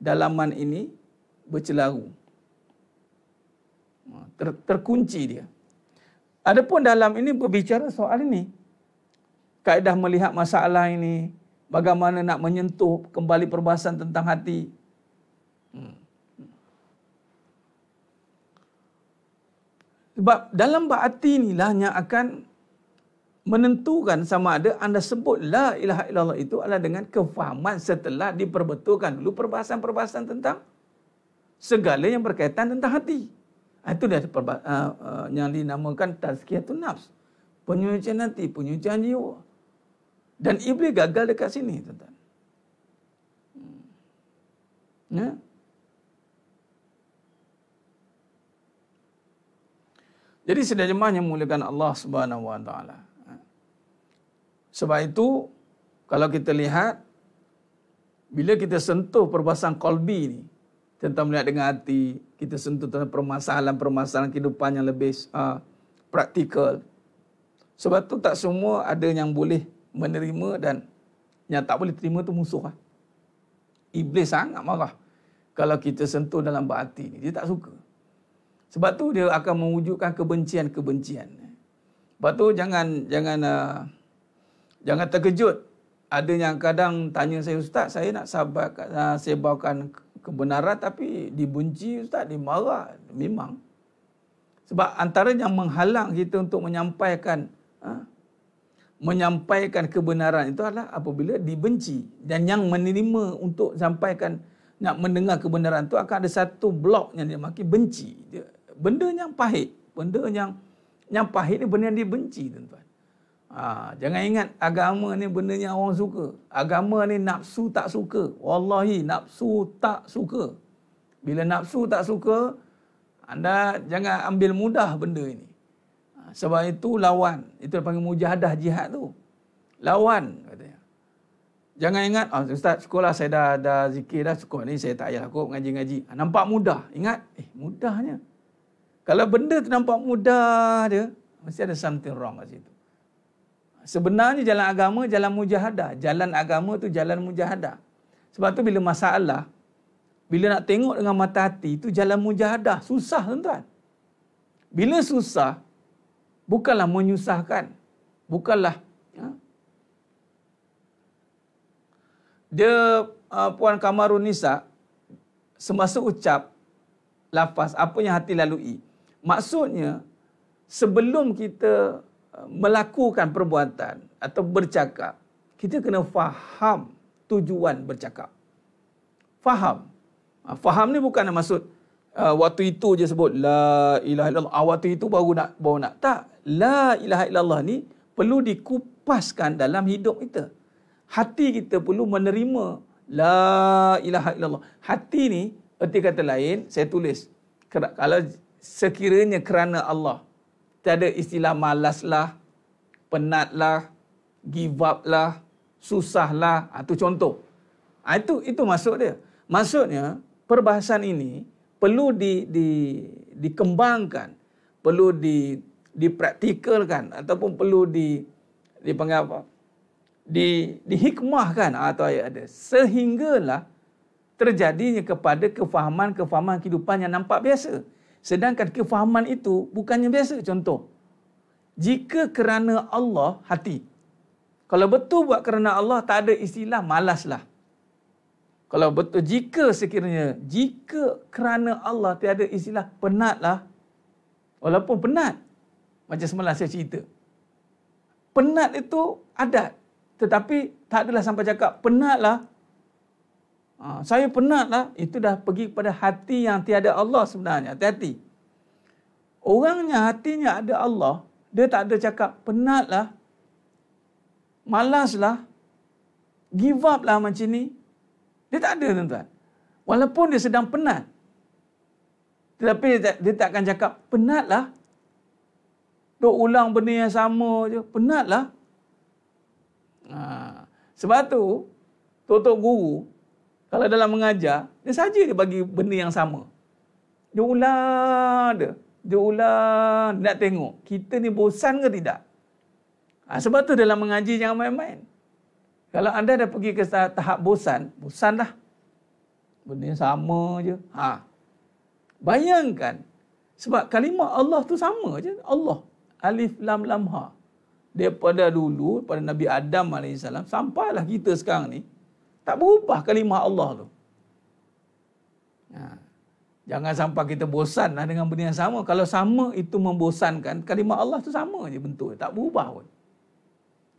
dalaman ini bercelaru. Ha, ter, terkunci dia. Adapun dalam ini berbicara soal ini. Kaedah melihat masalah ini. Bagaimana nak menyentuh kembali perbahasan tentang hati. Sebab dalam berarti inilah yang akan menentukan sama ada anda sebut la ilaha illallah itu adalah dengan kefahaman setelah diperbetulkan dulu perbahasan-perbahasan tentang segala yang berkaitan tentang hati. Ah, itu dah ah, ah, yang dinamakan tazkiyatun nafs. Penyucian hati, penyucian jiwa. Dan iblis gagal dekat sini, tuan-tuan. Hmm. Ya? Jadi sedaya jemaah yang memuliakan Allah Subhanahu Wa Taala. Sebab itu kalau kita lihat bila kita sentuh perbasan kolbi ini tentang melihat dengan hati, kita sentuh tentang permasalahan-permasalahan kehidupan yang lebih uh, praktikal. Sebab tu tak semua ada yang boleh menerima dan yang tak boleh terima tu musuh lah. Iblis sangat marah kalau kita sentuh dalam berhati ni. Dia tak suka. Sebab tu dia akan mewujudkan kebencian-kebencian. Sebab tu jangan jangan uh, jangan terkejut. Ada yang kadang tanya saya ustaz, saya nak sabar uh, sebarkan kebenaran tapi dibenci ustaz, dimarah memang. Sebab antara yang menghalang kita untuk menyampaikan uh, menyampaikan kebenaran itu adalah apabila dibenci dan yang menerima untuk sampaikan nak mendengar kebenaran tu akan ada satu blok yang dia maki benci dia benda yang pahit. Benda yang yang pahit ni benda yang dibenci tuan-tuan. Ha, jangan ingat agama ni benda yang orang suka. Agama ni nafsu tak suka. Wallahi nafsu tak suka. Bila nafsu tak suka, anda jangan ambil mudah benda ini. Ha, sebab itu lawan. Itu panggil mujahadah jihad tu. Lawan katanya. Jangan ingat, oh, Ustaz sekolah saya dah, ada zikir dah cukup ni. Saya tak payah aku lah ngaji-ngaji. Ha, nampak mudah. Ingat, eh mudahnya. Kalau benda tu nampak mudah dia, mesti ada something wrong kat situ. Sebenarnya jalan agama jalan mujahadah. Jalan agama tu jalan mujahadah. Sebab tu bila masalah, bila nak tengok dengan mata hati tu jalan mujahadah. Susah tuan-tuan. Bila susah, bukanlah menyusahkan. Bukanlah. Ya. Dia, uh, Puan Kamarun Nisa, semasa ucap, lapas, apa yang hati lalui. Maksudnya sebelum kita uh, melakukan perbuatan atau bercakap, kita kena faham tujuan bercakap. Faham. Ha, faham ni bukan maksud uh, waktu itu je sebut la ilaha illallah. Ah, waktu itu baru nak baru nak. Tak. La ilaha illallah ni perlu dikupaskan dalam hidup kita. Hati kita perlu menerima la ilaha illallah. Hati ni erti kata lain saya tulis kalau sekiranya kerana Allah. Tak istilah malaslah, penatlah, give up lah, susahlah. Ha, itu contoh. Ha, itu itu masuk dia. Maksudnya, perbahasan ini perlu di, di, dikembangkan, perlu di, dipraktikalkan ataupun perlu di, dipanggil apa? Di, dihikmahkan atau ha, ayat ada. Sehinggalah terjadinya kepada kefahaman-kefahaman kehidupan yang nampak biasa. Sedangkan kefahaman itu bukannya biasa. Contoh, jika kerana Allah hati. Kalau betul buat kerana Allah tak ada istilah malaslah. Kalau betul jika sekiranya jika kerana Allah tiada istilah penatlah. Walaupun penat. Macam semalam saya cerita. Penat itu adat. Tetapi tak adalah sampai cakap penatlah Ha, saya penatlah. Itu dah pergi kepada hati yang tiada Allah sebenarnya. Hati-hati. Orangnya hatinya ada Allah. Dia tak ada cakap penatlah. Malaslah. Give up lah macam ni. Dia tak ada tuan-tuan. Walaupun dia sedang penat. Tetapi dia tak, dia tak akan cakap penatlah. Duk ulang benda yang sama je. Penatlah. Ha. Sebab tu, Tok-tok guru, kalau dalam mengajar, dia saja dia bagi benda yang sama. Dia ulang dia. Dia ulang. nak tengok. Kita ni bosan ke tidak? Ha, sebab tu dalam mengaji jangan main-main. Kalau anda dah pergi ke tahap bosan, bosan dah. Benda yang sama je. Ha. Bayangkan. Sebab kalimah Allah tu sama je. Allah. Alif lam lam ha. Daripada dulu, pada Nabi Adam AS, sampailah kita sekarang ni. Tak berubah kalimah Allah tu. Ha. Jangan sampai kita bosan lah dengan benda yang sama. Kalau sama itu membosankan, kalimah Allah tu sama je bentuknya. Tak berubah pun.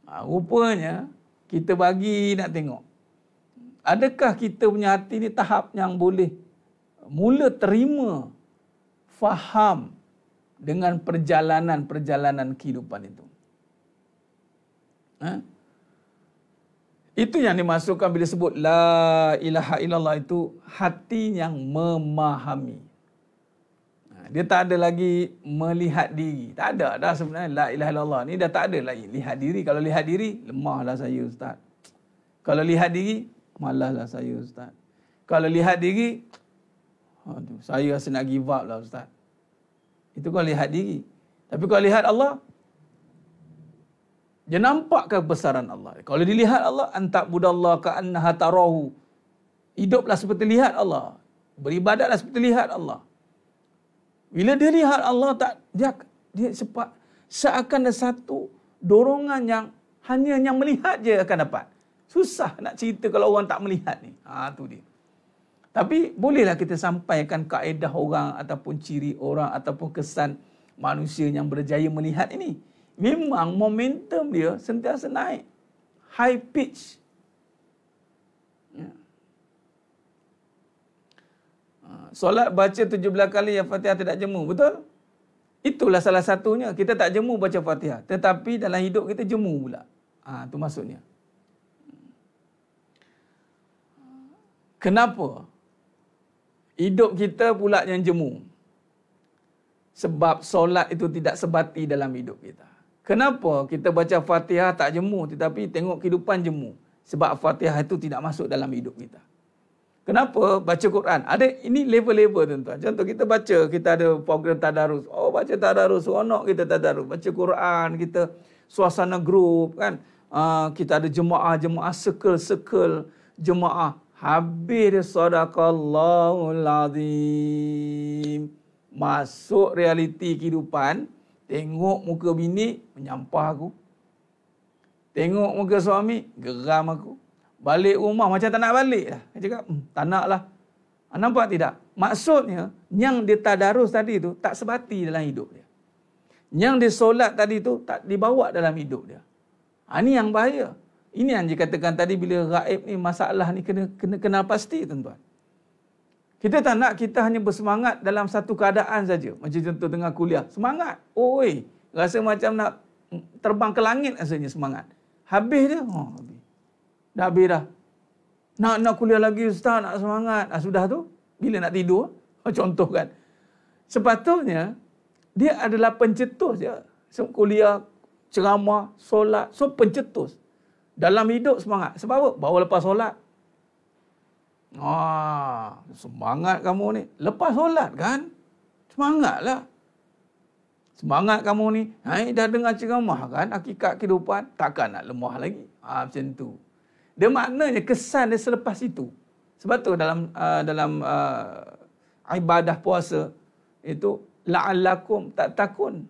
Ha, rupanya, kita bagi nak tengok. Adakah kita punya hati ni tahap yang boleh mula terima, faham dengan perjalanan-perjalanan kehidupan itu? Ha? Itu yang dimasukkan bila sebut la ilaha illallah itu hati yang memahami. Ha, dia tak ada lagi melihat diri. Tak ada dah sebenarnya la ilaha illallah ni dah tak ada lagi lihat diri. Kalau lihat diri lemahlah saya ustaz. Kalau lihat diri malahlah saya ustaz. Kalau lihat diri aduh saya rasa nak give up lah ustaz. Itu kalau lihat diri. Tapi kalau lihat Allah dia nampak kebesaran Allah. Kalau dilihat Allah, antak budallah ka annaha tarahu. Hiduplah seperti lihat Allah. Beribadatlah seperti lihat Allah. Bila dia lihat Allah tak dia dia sepat seakan ada satu dorongan yang hanya yang melihat je akan dapat. Susah nak cerita kalau orang tak melihat ni. Ha tu dia. Tapi bolehlah kita sampaikan kaedah orang ataupun ciri orang ataupun kesan manusia yang berjaya melihat ini memang momentum dia sentiasa naik. High pitch. Ya. Ah, solat baca tujuh 17 kali yang Fatihah tidak jemu, betul? Itulah salah satunya. Kita tak jemu baca Fatihah. Tetapi dalam hidup kita jemu pula. Ah ha, tu maksudnya. Kenapa? Hidup kita pula yang jemu. Sebab solat itu tidak sebati dalam hidup kita. Kenapa kita baca Fatihah tak jemu tetapi tengok kehidupan jemu? Sebab Fatihah itu tidak masuk dalam hidup kita. Kenapa baca Quran? Ada ini level-level tuan-tuan. Contoh kita baca, kita ada program tadarus. Oh, baca tadarus, seronok kita tadarus. Baca Quran, kita suasana grup kan. Uh, kita ada jemaah, jemaah circle-circle jemaah. Habis dia sadaqallahul azim. Masuk realiti kehidupan. Tengok muka bini, menyampah aku. Tengok muka suami, geram aku. Balik rumah macam tak nak balik lah. Dia cakap, hmm, tak nak lah. Ah, nampak tidak? Maksudnya, yang dia tadarus tadi tu tak sebati dalam hidup dia. Yang dia solat tadi tu tak dibawa dalam hidup dia. Ha, ah, ini yang bahaya. Ini yang dikatakan tadi bila raib ni masalah ni kena, kena kenal pasti tuan-tuan. Kita tak nak kita hanya bersemangat dalam satu keadaan saja. Macam contoh tengah kuliah. Semangat. Oi, rasa macam nak terbang ke langit asalnya semangat. Habis dia, ha, oh, habis. dah habis dah. Nak nak kuliah lagi ustaz, nak semangat. Ah, sudah tu, bila nak tidur? Ha, contoh kan. Sepatutnya, dia adalah pencetus ya. Kuliah, ceramah, solat, so pencetus. Dalam hidup semangat. Sebab apa? Bawa lepas solat, Hmm. Ah, semangat kamu ni. Lepas solat kan? Semangatlah. Semangat kamu ni. Hai, dah dengar ceramah kan? Hakikat kehidupan. Takkan nak lemah lagi. Ah, ha, macam tu. Dia maknanya kesan dia selepas itu. Sebab tu dalam uh, dalam uh, ibadah puasa itu la'allakum tak takun.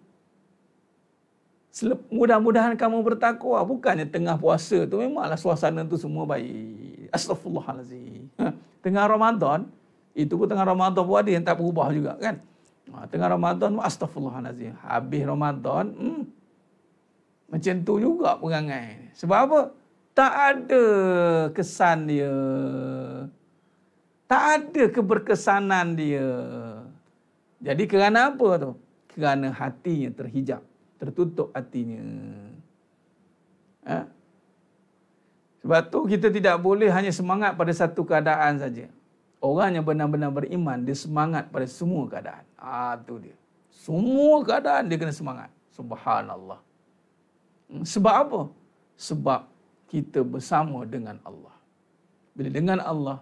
mudah-mudahan kamu bertakwa. Bukannya tengah puasa tu memanglah suasana tu semua baik. Astaghfirullahalazim. Ha, tengah Ramadan, itu pun tengah Ramadan pun ada yang tak berubah juga kan. Ha, tengah Ramadan, astagfirullahalazim. Habis Ramadan, hmm, macam tu juga perangai. Sebab apa? Tak ada kesan dia. Tak ada keberkesanan dia. Jadi kerana apa tu? Kerana hatinya terhijab. Tertutup hatinya. Ha? Sebab tu kita tidak boleh hanya semangat pada satu keadaan saja. Orang yang benar-benar beriman, dia semangat pada semua keadaan. Ah ha, tu dia. Semua keadaan dia kena semangat. Subhanallah. Hmm, sebab apa? Sebab kita bersama dengan Allah. Bila dengan Allah,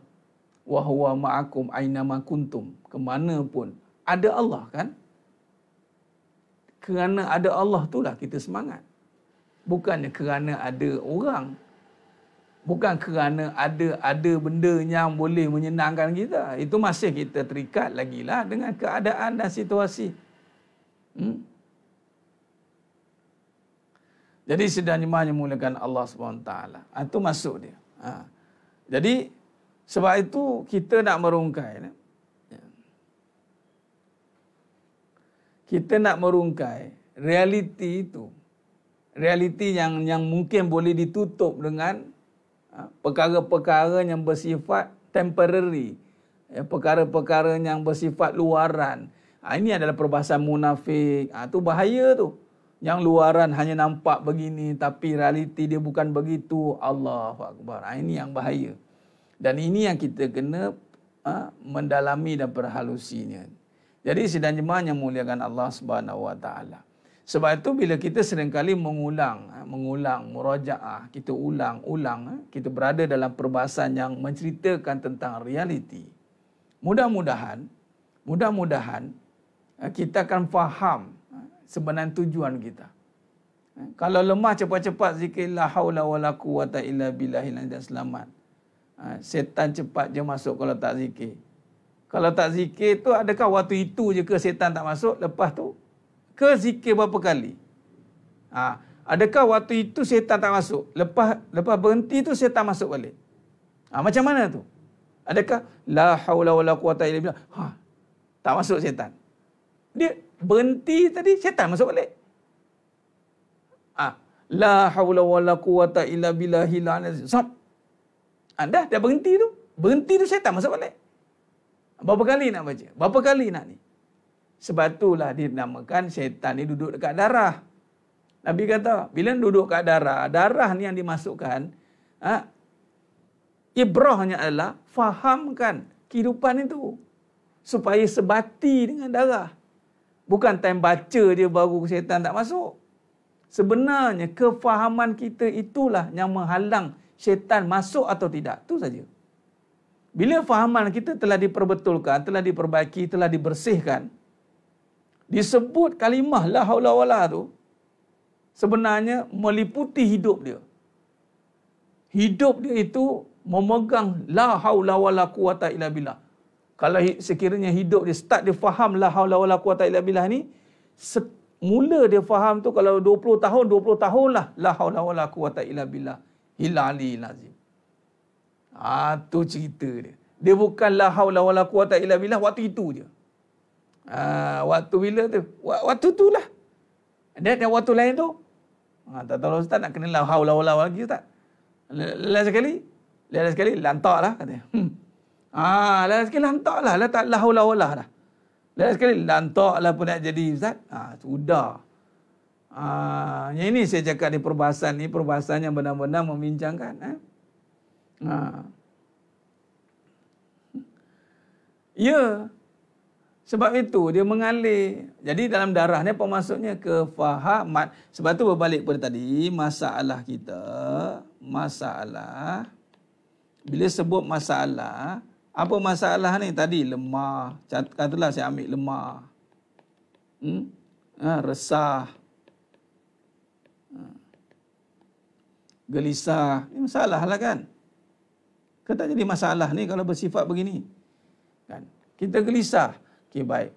wahuwa ma'akum aina kuntum, ke mana pun ada Allah kan? Kerana ada Allah itulah kita semangat. Bukannya kerana ada orang bukan kerana ada ada benda yang boleh menyenangkan kita. Itu masih kita terikat lagi lah dengan keadaan dan situasi. Hmm? Jadi sedang jemaah yang mulakan Allah SWT. Itu masuk dia. Ha. Jadi sebab itu kita nak merungkai. Ya. Kita nak merungkai realiti itu. Realiti yang yang mungkin boleh ditutup dengan Ah, perkara-perkara yang bersifat temporary ya perkara-perkara yang bersifat luaran ah, ini adalah perbahasan munafik itu ah, bahaya tu yang luaran hanya nampak begini tapi realiti dia bukan begitu Allahuakbar ha, ini yang bahaya dan ini yang kita kena mendalami dan perhalusinya jadi sidang jemaah yang muliakan Allah Subhanahu wa taala uh, sebab itu bila kita sering kali mengulang, eh, mengulang, murajaah, ah, kita ulang, ulang, eh, kita berada dalam perbahasan yang menceritakan tentang realiti. Mudah-mudahan, mudah-mudahan eh, kita akan faham sebenar tujuan kita. Kalau lemah cepat-cepat zikir zikirlah haula wala quwata illa billah dan selamat. Setan cepat je masuk kalau tak zikir. Kalau tak zikir tu adakah waktu itu je ke setan tak masuk? Lepas tu ke zikir berapa kali? Ha, adakah waktu itu syaitan tak masuk? Lepas lepas berhenti tu syaitan masuk balik. Ha, macam mana tu? Adakah la haula wala quwata illa billah? Ha. Tak masuk syaitan. Dia berhenti tadi syaitan masuk balik. Ah, ha, la haula wala quwata illa billah. Sam. Anda ha, dah berhenti tu? Berhenti tu syaitan masuk balik. Berapa kali nak baca? Berapa kali nak ni? Sebab itulah dinamakan syaitan ni duduk dekat darah. Nabi kata, bila duduk dekat darah, darah ni yang dimasukkan, ha, ibrahnya adalah fahamkan kehidupan itu. Supaya sebati dengan darah. Bukan time baca dia baru syaitan tak masuk. Sebenarnya kefahaman kita itulah yang menghalang syaitan masuk atau tidak. Itu saja. Bila fahaman kita telah diperbetulkan, telah diperbaiki, telah dibersihkan, disebut kalimah la haula wala tu sebenarnya meliputi hidup dia. Hidup dia itu memegang la haula wala quwata illa billah. Kalau sekiranya hidup dia start dia faham la haula wala quwata illa billah ni mula dia faham tu kalau 20 tahun 20 tahun lah la haula wala quwata illa billah hilali lazim. Ah tu cerita dia. Dia bukan la haula wala quwata illa billah waktu itu je. Ha, waktu bila tu? Waktu tu lah. Dan ada waktu lain tu? Ha, tak tahu lah, Ustaz nak kena lau hau lau lagi Ustaz. Lelah sekali. Lelah sekali. Lantak lah kata. Hmm. Ha, ah, lelah sekali lantak lah. Lelah tak lau lau lah dah. Lelah sekali lantak lah pun nak jadi Ustaz. Ha, sudah. Ha, yang ini saya cakap di perbahasan ni. Perbahasan yang benar-benar membincangkan. Eh? Ha. Ya. Yeah. Sebab itu dia mengalir. Jadi dalam darah ni apa maksudnya? Kefahaman. Sebab tu berbalik pada tadi. Masalah kita. Masalah. Bila sebut masalah. Apa masalah ni? Tadi lemah. Katalah saya ambil lemah. Hmm? Ha, resah. Ha. Gelisah. Ini masalah lah kan? Kau jadi masalah ni kalau bersifat begini. Kan? Kita Gelisah. Okey, baik.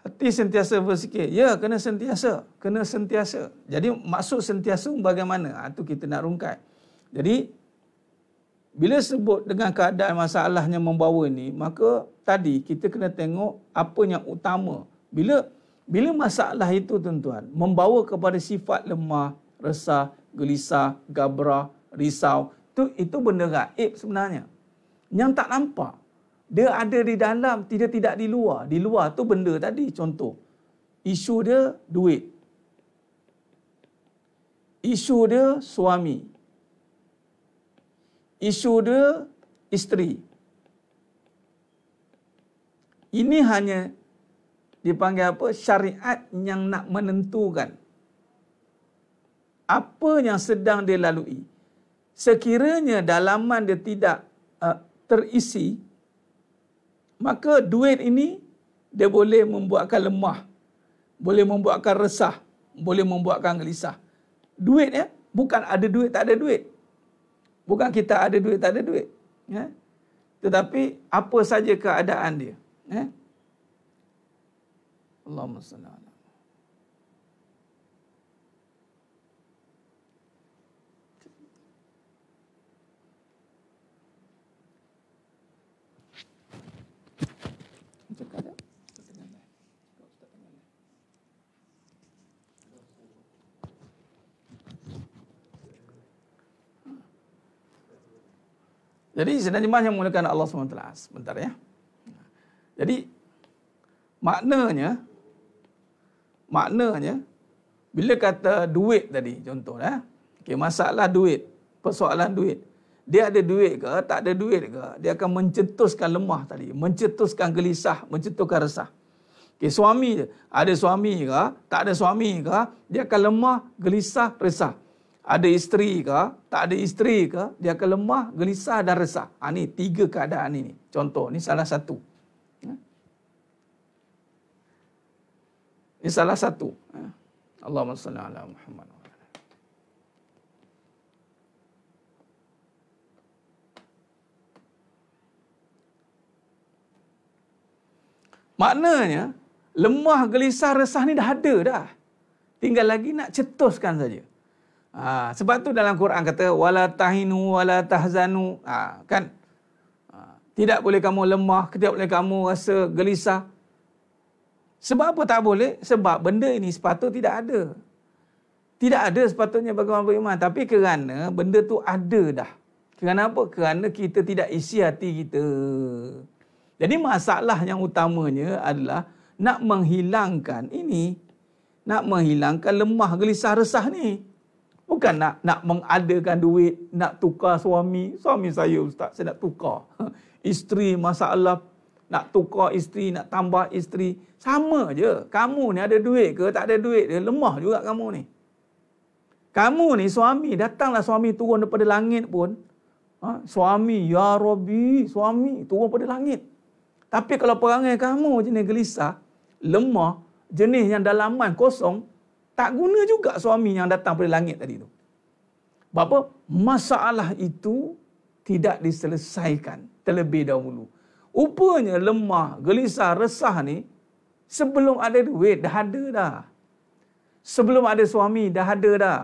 Hati sentiasa berfikir. Ya, kena sentiasa. Kena sentiasa. Jadi, maksud sentiasa bagaimana? Itu ha, kita nak rungkai. Jadi, bila sebut dengan keadaan masalahnya membawa ini, maka tadi kita kena tengok apa yang utama. Bila bila masalah itu tuan-tuan membawa kepada sifat lemah, resah, gelisah, gabrah, risau, tu itu benda gaib sebenarnya. Yang tak nampak. Dia ada di dalam, tidak tidak di luar. Di luar tu benda tadi contoh. Isu dia duit. Isu dia suami. Isu dia isteri. Ini hanya dipanggil apa? Syariat yang nak menentukan apa yang sedang dilalui. Sekiranya dalaman dia tidak uh, terisi, maka duit ini dia boleh membuatkan lemah boleh membuatkan resah boleh membuatkan gelisah duit ya bukan ada duit tak ada duit bukan kita ada duit tak ada duit ya tetapi apa saja keadaan dia ya Allahumma salli Jadi sedang jemaah yang menggunakan Allah SWT. Sebentar ya. Jadi maknanya maknanya bila kata duit tadi contoh eh. Ya. Okay, masalah duit, persoalan duit dia ada duit ke tak ada duit ke dia akan mencetuskan lemah tadi mencetuskan gelisah mencetuskan resah okay, suami ada suami ke tak ada suami ke dia akan lemah gelisah resah ada isteri ke tak ada isteri ke dia akan lemah gelisah dan resah ha, ni tiga keadaan ini contoh ni salah satu ini ha? salah satu ha? Allahumma salli ala Muhammad Maknanya, lemah, gelisah, resah ni dah ada dah. Tinggal lagi nak cetuskan saja. Ha, sebab tu dalam Quran kata, wala tahinu, wala tahzanu. Ha, kan? Ha, tidak boleh kamu lemah, tidak boleh kamu rasa gelisah. Sebab apa tak boleh? Sebab benda ini sepatutnya tidak ada. Tidak ada sepatutnya bagi orang beriman. Tapi kerana benda tu ada dah. Kerana apa? Kerana kita tidak isi hati kita. Jadi masalah yang utamanya adalah nak menghilangkan ini. Nak menghilangkan lemah gelisah resah ni. Bukan nak nak mengadakan duit, nak tukar suami. Suami saya ustaz, saya nak tukar. Isteri masalah nak tukar isteri, nak tambah isteri. Sama je. Kamu ni ada duit ke tak ada duit ke? Lemah juga kamu ni. Kamu ni suami, datanglah suami turun daripada langit pun. Ha? Suami, ya Rabbi, suami turun daripada langit. Tapi kalau perangai kamu jenis gelisah, lemah, jenis yang dalaman kosong, tak guna juga suami yang datang dari langit tadi tu. Sebab apa? Masalah itu tidak diselesaikan terlebih dahulu. Rupanya lemah, gelisah, resah ni, sebelum ada duit, dah ada dah. Sebelum ada suami, dah ada dah.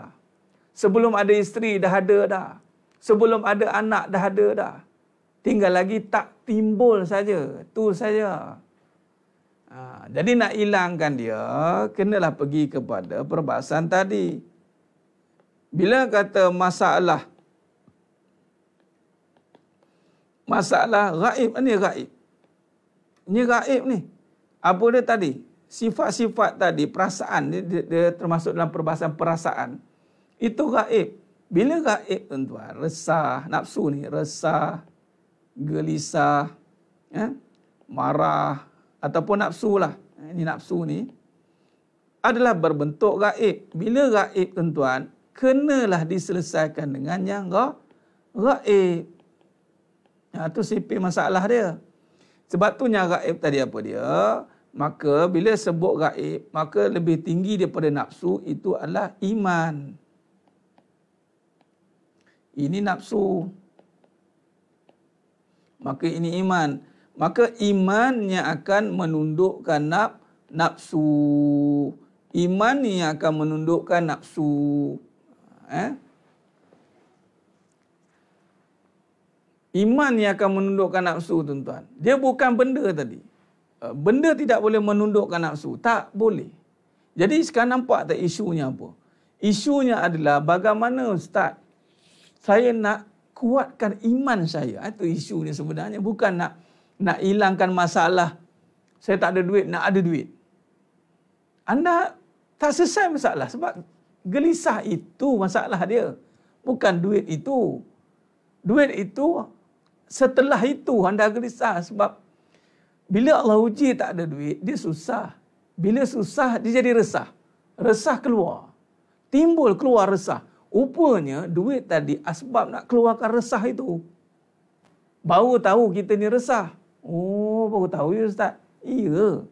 Sebelum ada isteri, dah ada dah. Sebelum ada anak, dah ada dah tinggal lagi tak timbul saja tu saja ha, jadi nak hilangkan dia kenalah pergi kepada perbahasan tadi bila kata masalah masalah gaib ni gaib ni gaib ni apa dia tadi sifat-sifat tadi perasaan dia, dia, dia termasuk dalam perbahasan perasaan itu gaib bila gaib tuan-tuan resah nafsu ni resah gelisah, eh, marah ataupun nafsu lah. Eh, ini nafsu ni adalah berbentuk gaib. Bila gaib tuan-tuan, kenalah diselesaikan dengan yang ga, gaib. Ha, itu sipi masalah dia. Sebab tu yang gaib tadi apa dia? Maka bila sebut gaib, maka lebih tinggi daripada nafsu itu adalah iman. Ini nafsu maka ini iman. Maka iman yang akan menundukkan naf nafsu. Iman yang akan menundukkan nafsu. Eh? Iman yang akan menundukkan nafsu tuan-tuan. Dia bukan benda tadi. Eh, benda tidak boleh menundukkan nafsu. Tak boleh. Jadi sekarang nampak tak isunya apa? Isunya adalah bagaimana Ustaz saya nak kuatkan iman saya. Itu isu ni sebenarnya. Bukan nak nak hilangkan masalah. Saya tak ada duit, nak ada duit. Anda tak selesai masalah. Sebab gelisah itu masalah dia. Bukan duit itu. Duit itu setelah itu anda gelisah. Sebab bila Allah uji tak ada duit, dia susah. Bila susah, dia jadi resah. Resah keluar. Timbul keluar resah. Rupanya duit tadi asbab nak keluarkan resah itu. Baru tahu kita ni resah. Oh, baru tahu ya Ustaz. Iya.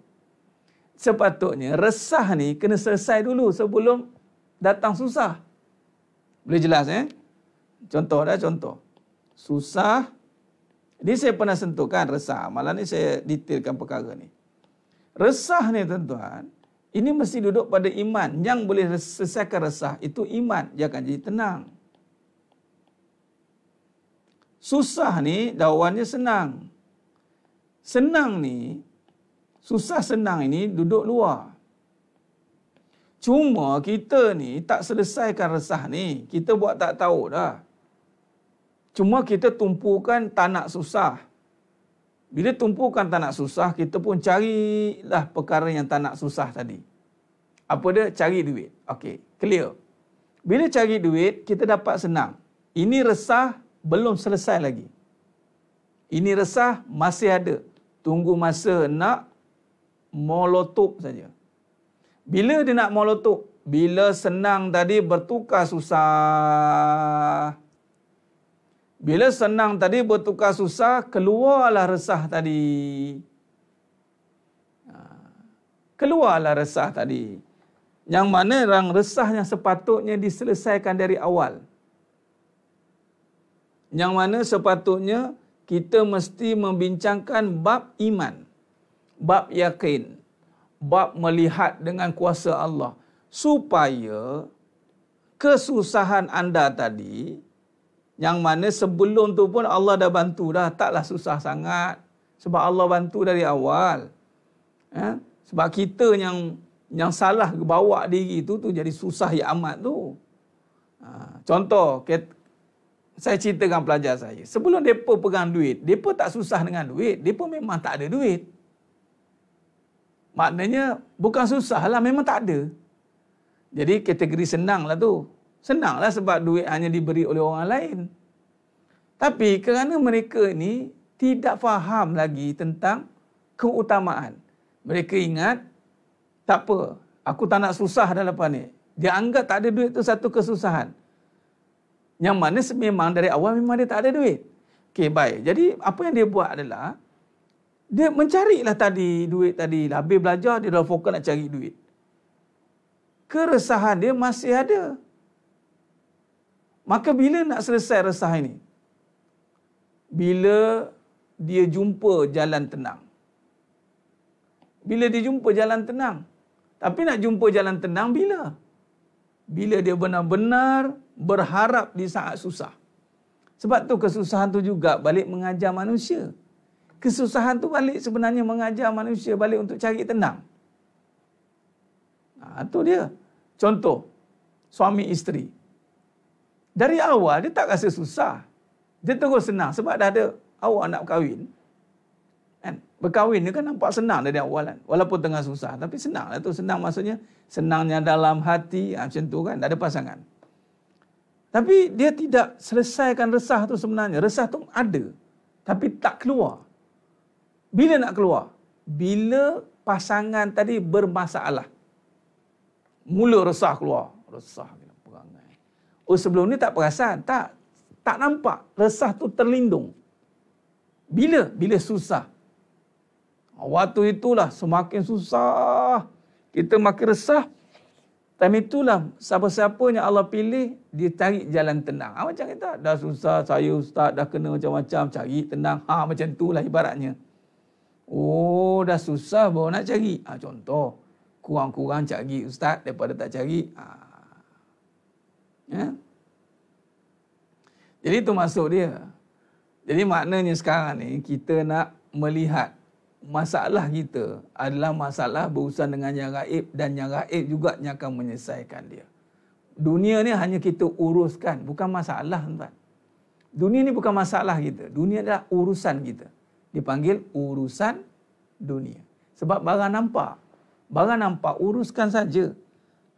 Sepatutnya resah ni kena selesai dulu sebelum datang susah. Boleh jelas eh? Contoh dah contoh. Susah. Ini saya pernah sentuhkan resah. Malah ni saya detailkan perkara ni. Resah ni tuan-tuan, ini mesti duduk pada iman yang boleh selesaikan resah. Itu iman dia akan jadi tenang. Susah ni dawannya senang. Senang ni, susah senang ini duduk luar. Cuma kita ni tak selesaikan resah ni. Kita buat tak tahu dah. Cuma kita tumpukan tak nak susah. Bila tumpukan tak nak susah, kita pun carilah perkara yang tak nak susah tadi. Apa dia? Cari duit. Okey, clear. Bila cari duit, kita dapat senang. Ini resah belum selesai lagi. Ini resah masih ada. Tunggu masa nak molotok saja. Bila dia nak molotok? Bila senang tadi bertukar susah. Bila senang tadi bertukar susah, keluarlah resah tadi. Ha. Keluarlah resah tadi. Yang mana orang resah yang sepatutnya diselesaikan dari awal. Yang mana sepatutnya kita mesti membincangkan bab iman, bab yakin, bab melihat dengan kuasa Allah supaya kesusahan anda tadi yang mana sebelum tu pun Allah dah bantu dah. Taklah susah sangat. Sebab Allah bantu dari awal. Eh? Sebab kita yang yang salah bawa diri tu, tu jadi susah ya amat tu. Ha, contoh, saya ceritakan pelajar saya. Sebelum mereka pegang duit, mereka tak susah dengan duit. Mereka memang tak ada duit. Maknanya, bukan susah lah, memang tak ada. Jadi kategori senang lah tu. Senanglah sebab duit hanya diberi oleh orang lain. Tapi kerana mereka ini tidak faham lagi tentang keutamaan. Mereka ingat, tak apa, aku tak nak susah dalam lepas ni. Dia anggap tak ada duit itu satu kesusahan. Yang mana memang dari awal memang dia tak ada duit. Okey, baik. Jadi apa yang dia buat adalah, dia mencari lah tadi duit tadi. Habis belajar, dia dah fokus nak cari duit. Keresahan dia masih ada. Maka bila nak selesai resah ini? Bila dia jumpa jalan tenang. Bila dia jumpa jalan tenang. Tapi nak jumpa jalan tenang bila? Bila dia benar-benar berharap di saat susah. Sebab tu kesusahan tu juga balik mengajar manusia. Kesusahan tu balik sebenarnya mengajar manusia balik untuk cari tenang. Ha, tu dia. Contoh, suami isteri. Dari awal dia tak rasa susah. Dia terus senang sebab dah ada awak nak berkahwin. Kan? Berkahwin ni kan nampak senang dari awal kan. Walaupun tengah susah. Tapi senang lah tu. Senang maksudnya senangnya dalam hati. Ha, macam tu kan. Dah ada pasangan. Tapi dia tidak selesaikan resah tu sebenarnya. Resah tu ada. Tapi tak keluar. Bila nak keluar? Bila pasangan tadi bermasalah. Mula resah keluar. Resah. Oh sebelum ni tak perasan, tak tak nampak resah tu terlindung. Bila? Bila susah. Waktu itulah semakin susah. Kita makin resah. Tapi itulah siapa-siapa yang Allah pilih, dia tarik jalan tenang. Ha, macam kita dah susah, saya ustaz dah kena macam-macam, cari tenang. Ha, macam itulah ibaratnya. Oh, dah susah baru nak cari. Ha, contoh, kurang-kurang cari ustaz daripada tak cari. Ha, Ya? Jadi itu masuk dia. Jadi maknanya sekarang ni kita nak melihat masalah kita adalah masalah berurusan dengan yang gaib dan yang gaib juga yang akan menyelesaikan dia. Dunia ni hanya kita uruskan, bukan masalah tuan. Dunia ni bukan masalah kita. Dunia adalah urusan kita. Dipanggil urusan dunia. Sebab barang nampak. Barang nampak, uruskan saja.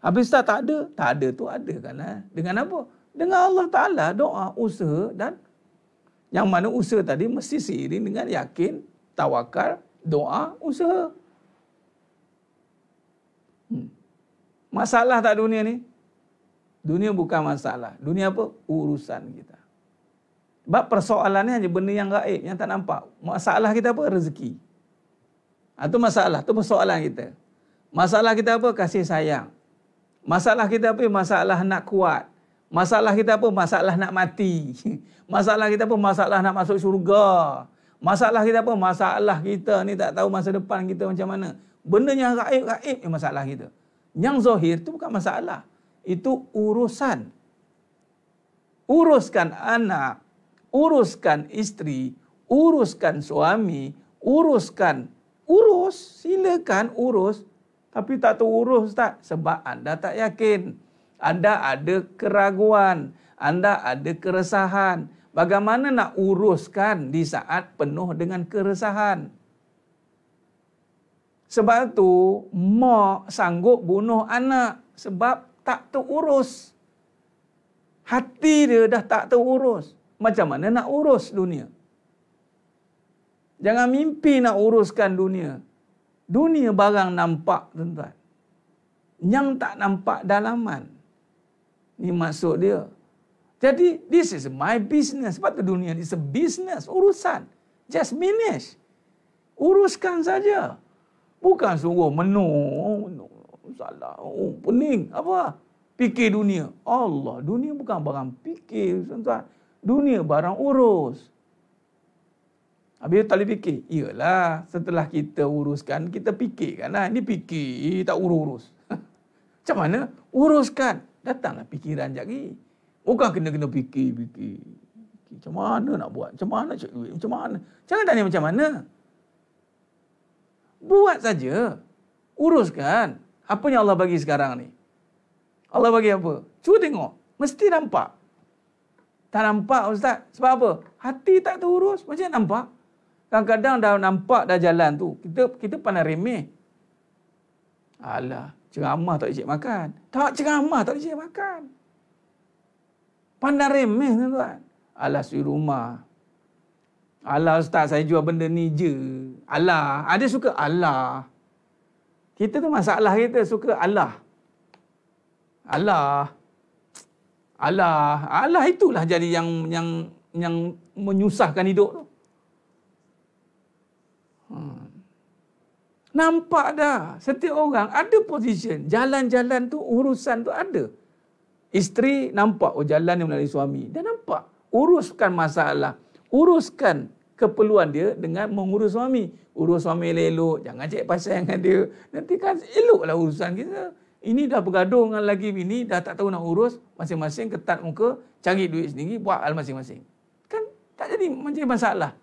Habis tak, tak ada, tak ada tu ada kan. Eh? Dengan apa? Dengan Allah Ta'ala doa, usaha dan yang mana usaha tadi mesti seiring dengan yakin, tawakal, doa, usaha. Hmm. Masalah tak dunia ni? Dunia bukan masalah. Dunia apa? Urusan kita. Sebab persoalan ni hanya benda yang gaib, yang tak nampak. Masalah kita apa? Rezeki. Itu ah, masalah, itu persoalan kita. Masalah kita apa? Kasih sayang. Masalah kita apa? Masalah nak kuat. Masalah kita apa? Masalah nak mati. Masalah kita apa? Masalah nak masuk syurga. Masalah kita apa? Masalah kita ni tak tahu masa depan kita macam mana. Benda yang raib-raib yang masalah kita. Yang zahir tu bukan masalah. Itu urusan. Uruskan anak. Uruskan isteri. Uruskan suami. Uruskan. Urus. Silakan urus. Urus tapi tak tahu urus ustaz sebab anda tak yakin anda ada keraguan anda ada keresahan bagaimana nak uruskan di saat penuh dengan keresahan sebab tu mak sanggup bunuh anak sebab tak terurus hati dia dah tak terurus macam mana nak urus dunia jangan mimpi nak uruskan dunia Dunia barang nampak tuan-tuan. Yang tak nampak dalaman. Ini maksud dia. Jadi, this is my business. Sebab tu dunia ni, sebusiness Urusan. Just manage. Uruskan saja. Bukan suruh menu. Oh, salah. Oh, pening. Apa? Fikir dunia. Allah, dunia bukan barang fikir. Tuan-tuan. Dunia barang urus. Habis tak boleh fikir. Yalah, setelah kita uruskan, kita fikirkan lah. Ini fikir, tak urus-urus. Macam mana? Uruskan. Datanglah fikiran sekejap lagi. Bukan kena-kena fikir-fikir. Macam mana nak buat? Macam mana cek duit? Macam mana? Jangan tanya macam mana. Buat saja. Uruskan. Apa yang Allah bagi sekarang ni? Allah bagi apa? Cuba tengok. Mesti nampak. Tak nampak Ustaz. Sebab apa? Hati tak terurus. Macam nampak? Kadang-kadang dah nampak dah jalan tu. Kita kita pandang remeh. Alah, ceramah tak ejek makan. Tak ceramah tak ejek makan. Pandang remeh tuan-tuan. Alah suri rumah. Alah ustaz saya jual benda ni je. Alah, ada suka Allah. Kita tu masalah kita suka Allah. Allah. Allah, Allah itulah jadi yang yang yang menyusahkan hidup tu. Hmm. Nampak dah setiap orang ada position. Jalan-jalan tu urusan tu ada. Isteri nampak oh jalan yang melalui suami. Dia nampak. Uruskan masalah. Uruskan keperluan dia dengan mengurus suami. Urus suami elok-elok. Jangan cek pasal dengan dia. Nanti kan eloklah urusan kita. Ini dah bergaduh dengan lagi bini. Dah tak tahu nak urus. Masing-masing ketat muka. Cari duit sendiri. Buat hal masing-masing. Kan tak jadi macam masalah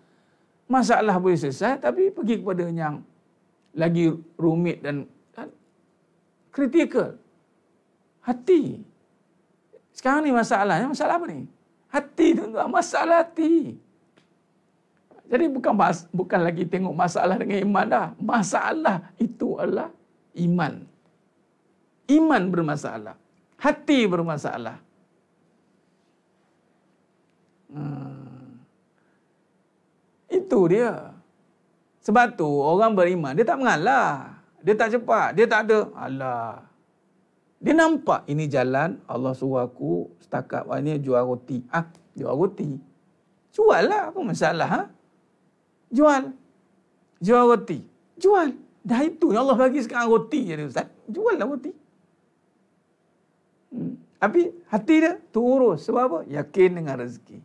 masalah boleh selesai tapi pergi kepada yang lagi rumit dan kritikal. Kan, hati. Sekarang ni masalahnya, masalah apa ni? Hati tu tuan masalah hati. Jadi bukan bahas, bukan lagi tengok masalah dengan iman dah. Masalah itu adalah iman. Iman bermasalah. Hati bermasalah. Hmm. Itu dia. Sebab tu orang beriman dia tak mengalah. Dia tak cepat. Dia tak ada. Alah. Dia nampak ini jalan Allah suruh aku setakat ini jual roti. Ah, jual roti. Jual lah apa masalah. Ha? Jual. Jual roti. Jual. Dah itu yang Allah bagi sekarang roti jadi dia Ustaz. Jual lah roti. Hmm. Tapi hati dia turut. Sebab apa? Yakin dengan rezeki.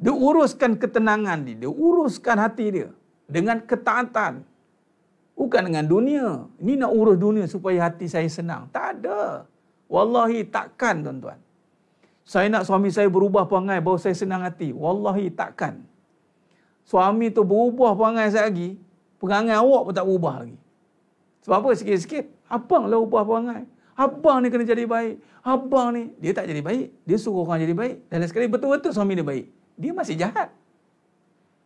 Dia uruskan ketenangan dia. Dia uruskan hati dia. Dengan ketaatan. Bukan dengan dunia. Ini nak urus dunia supaya hati saya senang. Tak ada. Wallahi takkan tuan-tuan. Saya nak suami saya berubah perangai bahawa saya senang hati. Wallahi takkan. Suami tu berubah perangai saya lagi. Perangai awak pun tak berubah lagi. Sebab apa? Sikit-sikit. Abang lah ubah perangai. Abang ni kena jadi baik. Abang ni. Dia tak jadi baik. Dia suruh orang jadi baik. Dan sekali betul-betul suami dia baik dia masih jahat.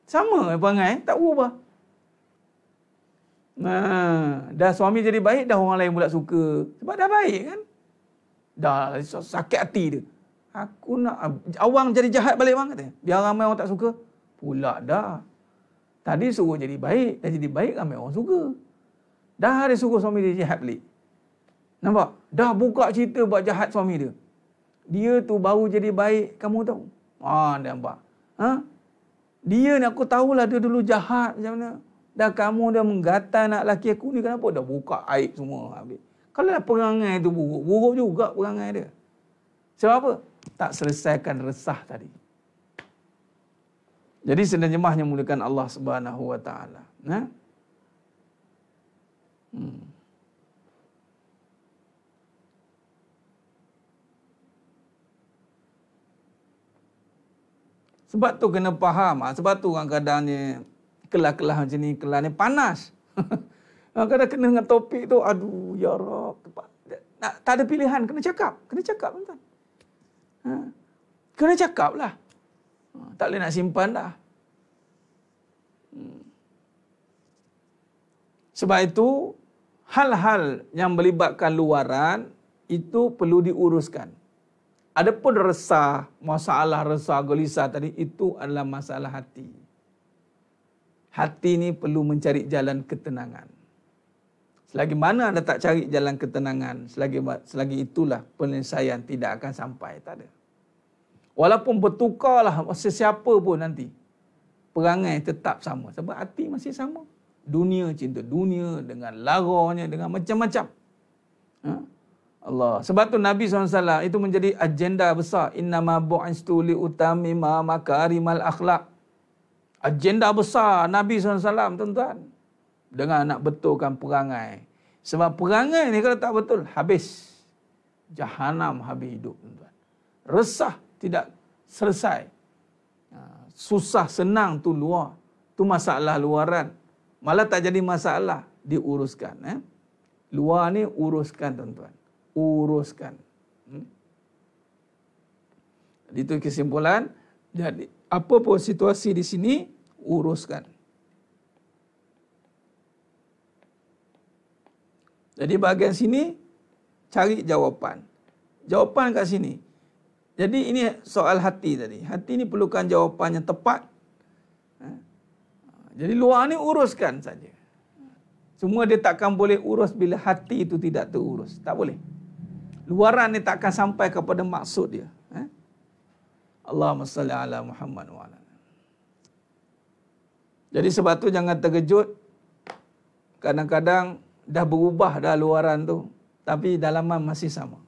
Sama eh, perangai, eh? tak ubah. Nah, dah suami jadi baik, dah orang lain pula suka. Sebab dah baik kan? Dah sakit hati dia. Aku nak awang jadi jahat balik bang kata. Biar ramai orang tak suka. Pula dah. Tadi suruh jadi baik, dah jadi baik ramai orang suka. Dah hari suruh suami dia jahat balik. Nampak? Dah buka cerita buat jahat suami dia. Dia tu baru jadi baik, kamu tahu? Ah, dia nampak. Ha? Dia ni aku tahulah dia dulu jahat macam mana. Dah kamu dah menggata nak laki aku ni kenapa? Dah buka aib semua. Habis. Kalau lah perangai tu buruk, buruk juga perangai dia. Sebab apa? Tak selesaikan resah tadi. Jadi sedang jemahnya mulakan Allah Subhanahu Wa Taala. Nah. Ha? Hmm. Sebab tu kena faham. Ah, sebab tu kadang-kadang ni kelah-kelah macam ni, kelah ni panas. Kadang-kadang kena dengan topik tu, aduh, ya Rab. Tak, tak ada pilihan, kena cakap. Kena cakap, tuan-tuan. Ha, kena cakap lah. Ha, tak boleh nak simpan dah. Hmm. Sebab itu, hal-hal yang melibatkan luaran itu perlu diuruskan. Adapun resah, masalah resah gelisah tadi itu adalah masalah hati. Hati ini perlu mencari jalan ketenangan. Selagi mana anda tak cari jalan ketenangan, selagi selagi itulah penyelesaian tidak akan sampai. Tak ada. Walaupun bertukarlah sesiapa pun nanti. Perangai tetap sama. Sebab hati masih sama. Dunia cinta dunia dengan laronya, dengan macam-macam. Ha? Allah. Sebab tu Nabi SAW itu menjadi agenda besar. Inna ma bu'istu li utami ma makarimal akhlak. Agenda besar Nabi SAW tuan-tuan. Dengan nak betulkan perangai. Sebab perangai ni kalau tak betul, habis. Jahanam habis hidup tuan-tuan. Resah tidak selesai. Ha, susah senang tu luar. Tu masalah luaran. Malah tak jadi masalah diuruskan. Eh? Luar ni uruskan tuan-tuan uruskan. Hmm? Itu kesimpulan. Jadi apa pun situasi di sini uruskan. Jadi bahagian sini cari jawapan. Jawapan kat sini. Jadi ini soal hati tadi. Hati ini perlukan jawapan yang tepat. Ha? Jadi luar ni uruskan saja. Semua dia takkan boleh urus bila hati itu tidak terurus. Tak boleh luaran ni tak akan sampai kepada maksud dia. Eh? Allahumma salli ala Muhammad wa ala. Jadi sebab tu jangan terkejut. Kadang-kadang dah berubah dah luaran tu. Tapi dalaman masih sama.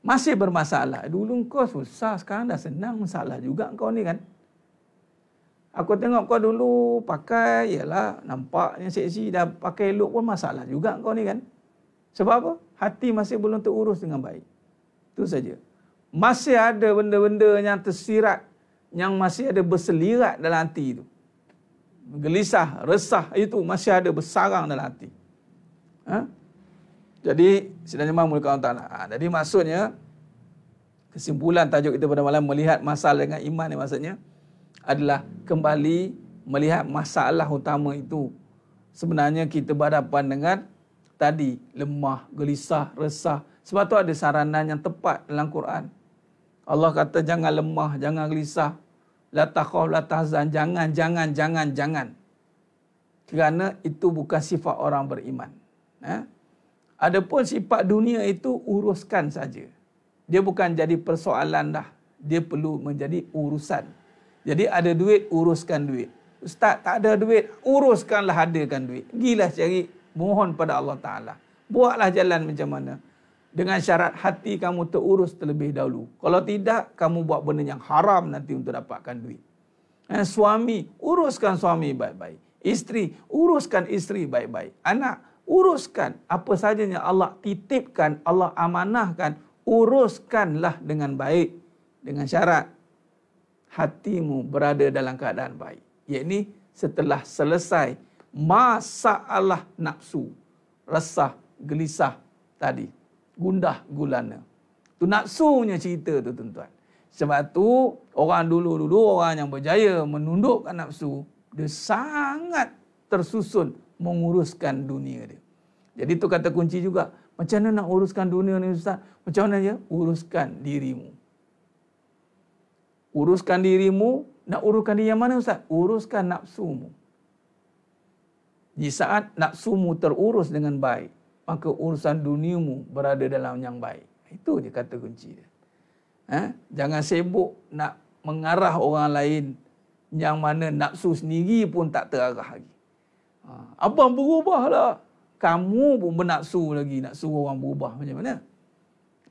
Masih bermasalah. Dulu kau susah, sekarang dah senang masalah juga kau ni kan. Aku tengok kau dulu pakai, ialah nampaknya seksi dah pakai elok pun masalah juga kau ni kan. Sebab apa? hati masih belum terurus dengan baik. Itu saja. Masih ada benda-benda yang tersirat, yang masih ada berselirat dalam hati itu. Gelisah, resah itu masih ada bersarang dalam hati. Ha? Jadi, Sidang Jemaah Mulia Kawan Tanah. Ha, jadi maksudnya, kesimpulan tajuk kita pada malam melihat masalah dengan iman ini maksudnya, adalah kembali melihat masalah utama itu. Sebenarnya kita berhadapan dengan tadi lemah, gelisah, resah. Sebab tu ada saranan yang tepat dalam Quran. Allah kata jangan lemah, jangan gelisah. La takhaf la tahzan, jangan jangan jangan jangan. Kerana itu bukan sifat orang beriman. Ha? pun sifat dunia itu uruskan saja. Dia bukan jadi persoalan dah. Dia perlu menjadi urusan. Jadi ada duit, uruskan duit. Ustaz tak ada duit, uruskanlah hadirkan duit. Gila cari mohon pada Allah Ta'ala. Buatlah jalan macam mana. Dengan syarat hati kamu terurus terlebih dahulu. Kalau tidak, kamu buat benda yang haram nanti untuk dapatkan duit. Dan eh, suami, uruskan suami baik-baik. Isteri, uruskan isteri baik-baik. Anak, uruskan apa saja yang Allah titipkan, Allah amanahkan. Uruskanlah dengan baik. Dengan syarat, hatimu berada dalam keadaan baik. Ia setelah selesai masalah nafsu. Resah, gelisah tadi. Gundah, gulana. tu nafsunya cerita tu tuan-tuan. Sebab tu orang dulu-dulu orang yang berjaya menundukkan nafsu. Dia sangat tersusun menguruskan dunia dia. Jadi tu kata kunci juga. Macam mana nak uruskan dunia ni Ustaz? Macam mana ya? Uruskan dirimu. Uruskan dirimu. Nak uruskan dia yang mana Ustaz? Uruskan nafsumu. Di saat nafsumu terurus dengan baik, maka urusan duniamu berada dalam yang baik. Itu je kata kunci dia. Ha? Jangan sibuk nak mengarah orang lain yang mana nafsu sendiri pun tak terarah lagi. Ha. Abang berubahlah. Kamu pun bernafsu lagi nak suruh orang berubah macam mana?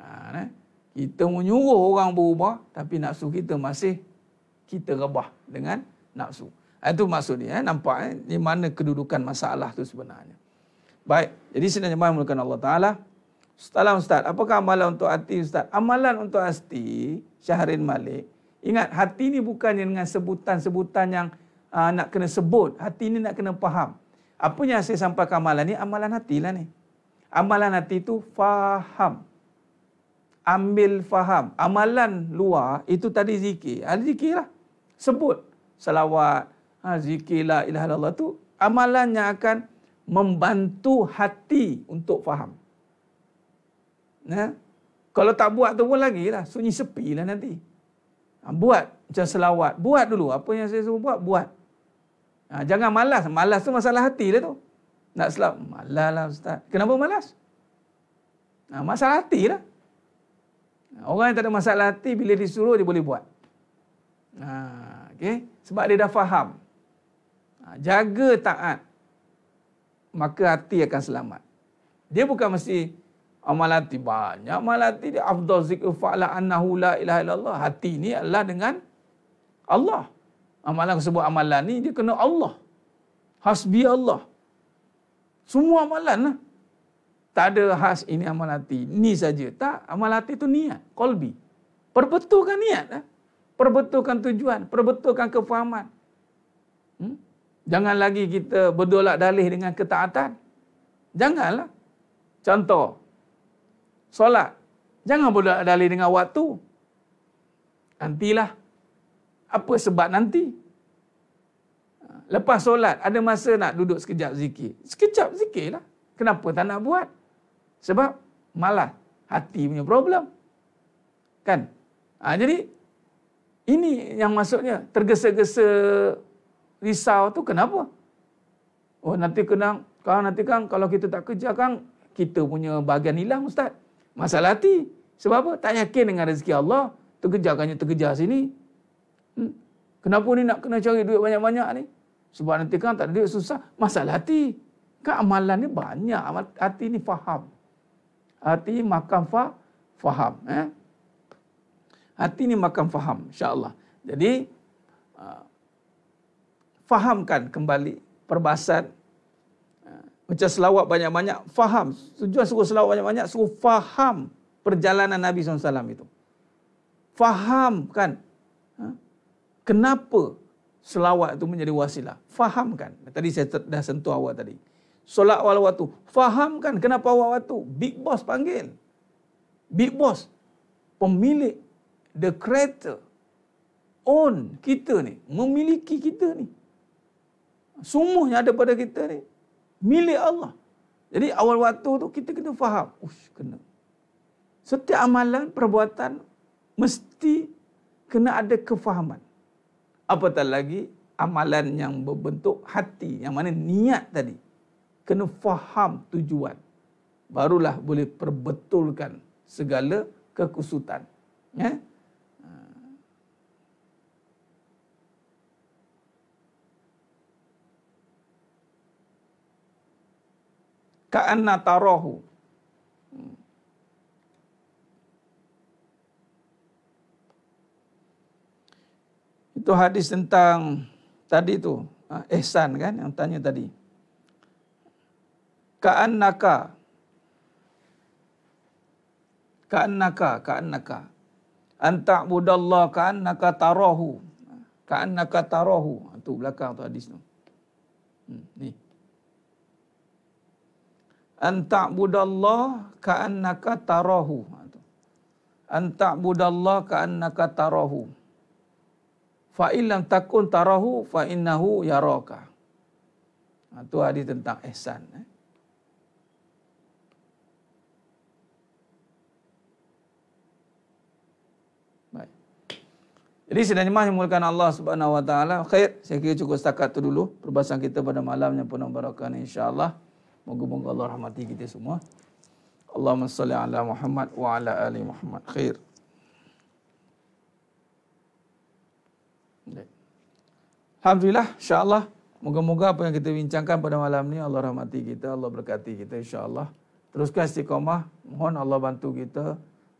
Ha, nah. Kita menyuruh orang berubah tapi nafsu kita masih kita rebah dengan nafsu. Itu maksudnya eh, nampak eh, di mana kedudukan masalah tu sebenarnya. Baik, jadi sebenarnya jemaah mulakan Allah Ta'ala. Setelah Ustaz, apakah amalan untuk hati Ustaz? Amalan untuk hati Syahrin Malik. Ingat hati ini bukan dengan sebutan-sebutan yang uh, nak kena sebut. Hati ini nak kena faham. Apa yang saya sampaikan amalan ini, Amalan hati lah ni. Amalan hati itu faham. Ambil faham. Amalan luar itu tadi zikir. Al-zikir lah. Sebut. Salawat, ha, zikir la ilaha illallah tu amalan yang akan membantu hati untuk faham. Ya? Kalau tak buat tu pun lagi lah. Sunyi sepi lah nanti. Ha, buat macam selawat. Buat dulu. Apa yang saya suruh buat, buat. Ha, jangan malas. Malas tu masalah hati lah tu. Nak selawat Malas lah Ustaz. Kenapa malas? Ha, masalah hati lah. Ha, orang yang tak ada masalah hati, bila disuruh dia boleh buat. Ha, okay? Sebab dia dah faham. Ha, jaga taat maka hati akan selamat dia bukan mesti amal hati banyak amal hati dia afdal zikr fa'ala annahu la ilaha illallah hati ni adalah dengan Allah amalan sebut amalan ni dia kena Allah hasbi Allah semua amalan lah tak ada khas ini amal hati ni saja tak amal hati tu niat Kolbi. perbetulkan niat lah. perbetulkan tujuan perbetulkan kefahaman hmm? Jangan lagi kita berdolak dalih dengan ketaatan. Janganlah. Contoh. Solat. Jangan berdolak dalih dengan waktu. Nantilah. Apa sebab nanti? Lepas solat, ada masa nak duduk sekejap zikir. Sekejap zikirlah. Kenapa tak nak buat? Sebab malas. Hati punya problem. Kan? Ha, jadi, ini yang maksudnya tergesa-gesa risau tu kenapa? Oh nanti kena kalau nanti kan kalau kita tak kerja kan kita punya bahagian hilang ustaz. Masalah hati. Sebab apa? Tak yakin dengan rezeki Allah. Terkejarkannya terkejar sini. Hmm? Kenapa ni nak kena cari duit banyak-banyak ni? Sebab nanti kan tak ada duit susah. Masalah hati. Kan amalan ni banyak. Amal, hati ni faham. Hati makan fa, faham. Eh? Hati ni makan faham. Insya Allah. Jadi, fahamkan kembali perbasan Baca selawat banyak-banyak, faham. Tujuan suruh selawat banyak-banyak, suruh faham perjalanan Nabi SAW itu. Fahamkan ha? kenapa selawat itu menjadi wasilah. Fahamkan. Tadi saya dah sentuh awal tadi. Solat awal waktu. Fahamkan kenapa awal waktu. Big boss panggil. Big boss. Pemilik. The creator. Own kita ni. Memiliki kita ni semuanya ada pada kita ni milik Allah. Jadi awal waktu tu kita kena faham, ush kena. Setiap amalan perbuatan mesti kena ada kefahaman. Apatah lagi amalan yang berbentuk hati, yang mana niat tadi. Kena faham tujuan. Barulah boleh perbetulkan segala kekusutan. Ya. ka'anna tarahu. Itu hadis tentang tadi itu Ehsan ha, kan yang tanya tadi. Ka'annaka. Ka'annaka, ka'annaka. Anta'budallah ka'annaka tarahu. Ka'annaka tarahu. Ha, tu belakang tu hadis tu. Hmm, ni. Anta'budallah ka'annaka tarahu. Anta'budallah ka'annaka tarahu. Fa illam takun tarahu fa innahu yaraka. Itu ha, hadis tentang ihsan. Eh. Baik. Jadi sebenarnya mahu mulakan Allah Subhanahu Wa Taala. Khair, saya kira cukup setakat itu dulu perbahasan kita pada malam yang penuh barakah Insyaallah. Moga-moga Allah rahmati kita semua. Allahumma salli ala Muhammad wa ala ali Muhammad. Khair. Alhamdulillah, insyaAllah. Moga-moga apa yang kita bincangkan pada malam ni, Allah rahmati kita, Allah berkati kita, insyaAllah. Teruskan istiqamah. Mohon Allah bantu kita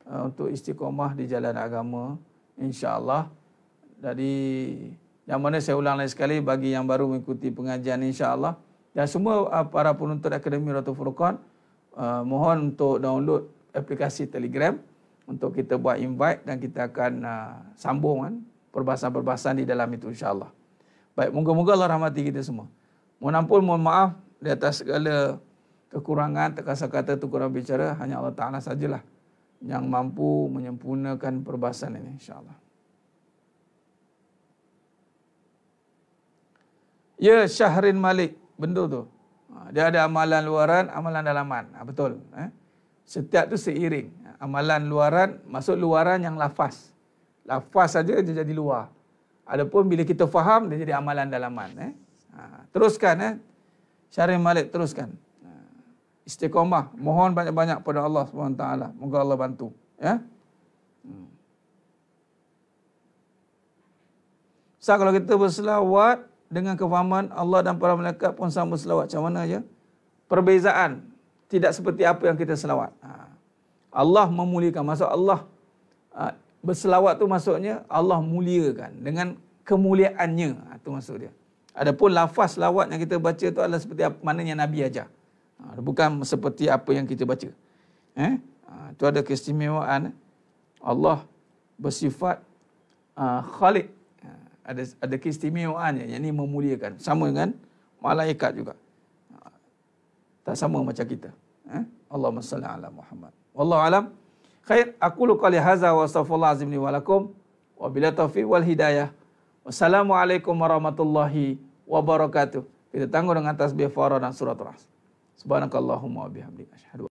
uh, untuk istiqamah di jalan agama. InsyaAllah. Dari yang mana saya ulang lagi sekali bagi yang baru mengikuti pengajian insyaAllah dan semua uh, para penonton Akademi Ratu Furqan uh, ah, mohon untuk download aplikasi Telegram untuk kita buat invite dan kita akan uh, sambung kan, perbahasan-perbahasan di dalam itu insyaAllah. Baik, moga-moga Allah rahmati kita semua. Mohon ampun, mohon maaf di atas segala kekurangan, terkasar kata, tukar bicara. Hanya Allah Ta'ala sajalah yang mampu menyempurnakan perbahasan ini insyaAllah. Ya Syahrin Malik benda tu. Ha, dia ada amalan luaran, amalan dalaman. Ha, betul. Eh? Setiap tu seiring. Amalan luaran, maksud luaran yang lafaz. Lafaz saja dia jadi luar. Adapun bila kita faham, dia jadi amalan dalaman. Eh? Ha, teruskan. Eh? Syarif Malik, teruskan. Istiqamah. Mohon banyak-banyak pada Allah SWT. Moga Allah bantu. Ya. Hmm. Sah so, kalau kita berselawat dengan kefahaman Allah dan para malaikat pun sama selawat. Macam mana je? Ya? Perbezaan. Tidak seperti apa yang kita selawat. Ha. Allah memuliakan. Maksud Allah ha, berselawat tu maksudnya Allah muliakan dengan kemuliaannya. Ha, tu maksud dia. Adapun lafaz selawat yang kita baca tu adalah seperti apa mana yang Nabi ajar. bukan seperti apa yang kita baca. Eh? tu ada keistimewaan. Allah bersifat uh, khalid ada ada keistimewaannya yang ini memuliakan sama dengan malaikat juga tak sama macam kita eh? Allahumma salli ala Muhammad wallahu alam khair aku lu qali hadza wa astaghfirullah azim li wa lakum wabila taufiq wal hidayah wassalamualaikum warahmatullahi wabarakatuh kita tangguh dengan tasbih farah dan surah rahs subhanakallahumma wa bihamdika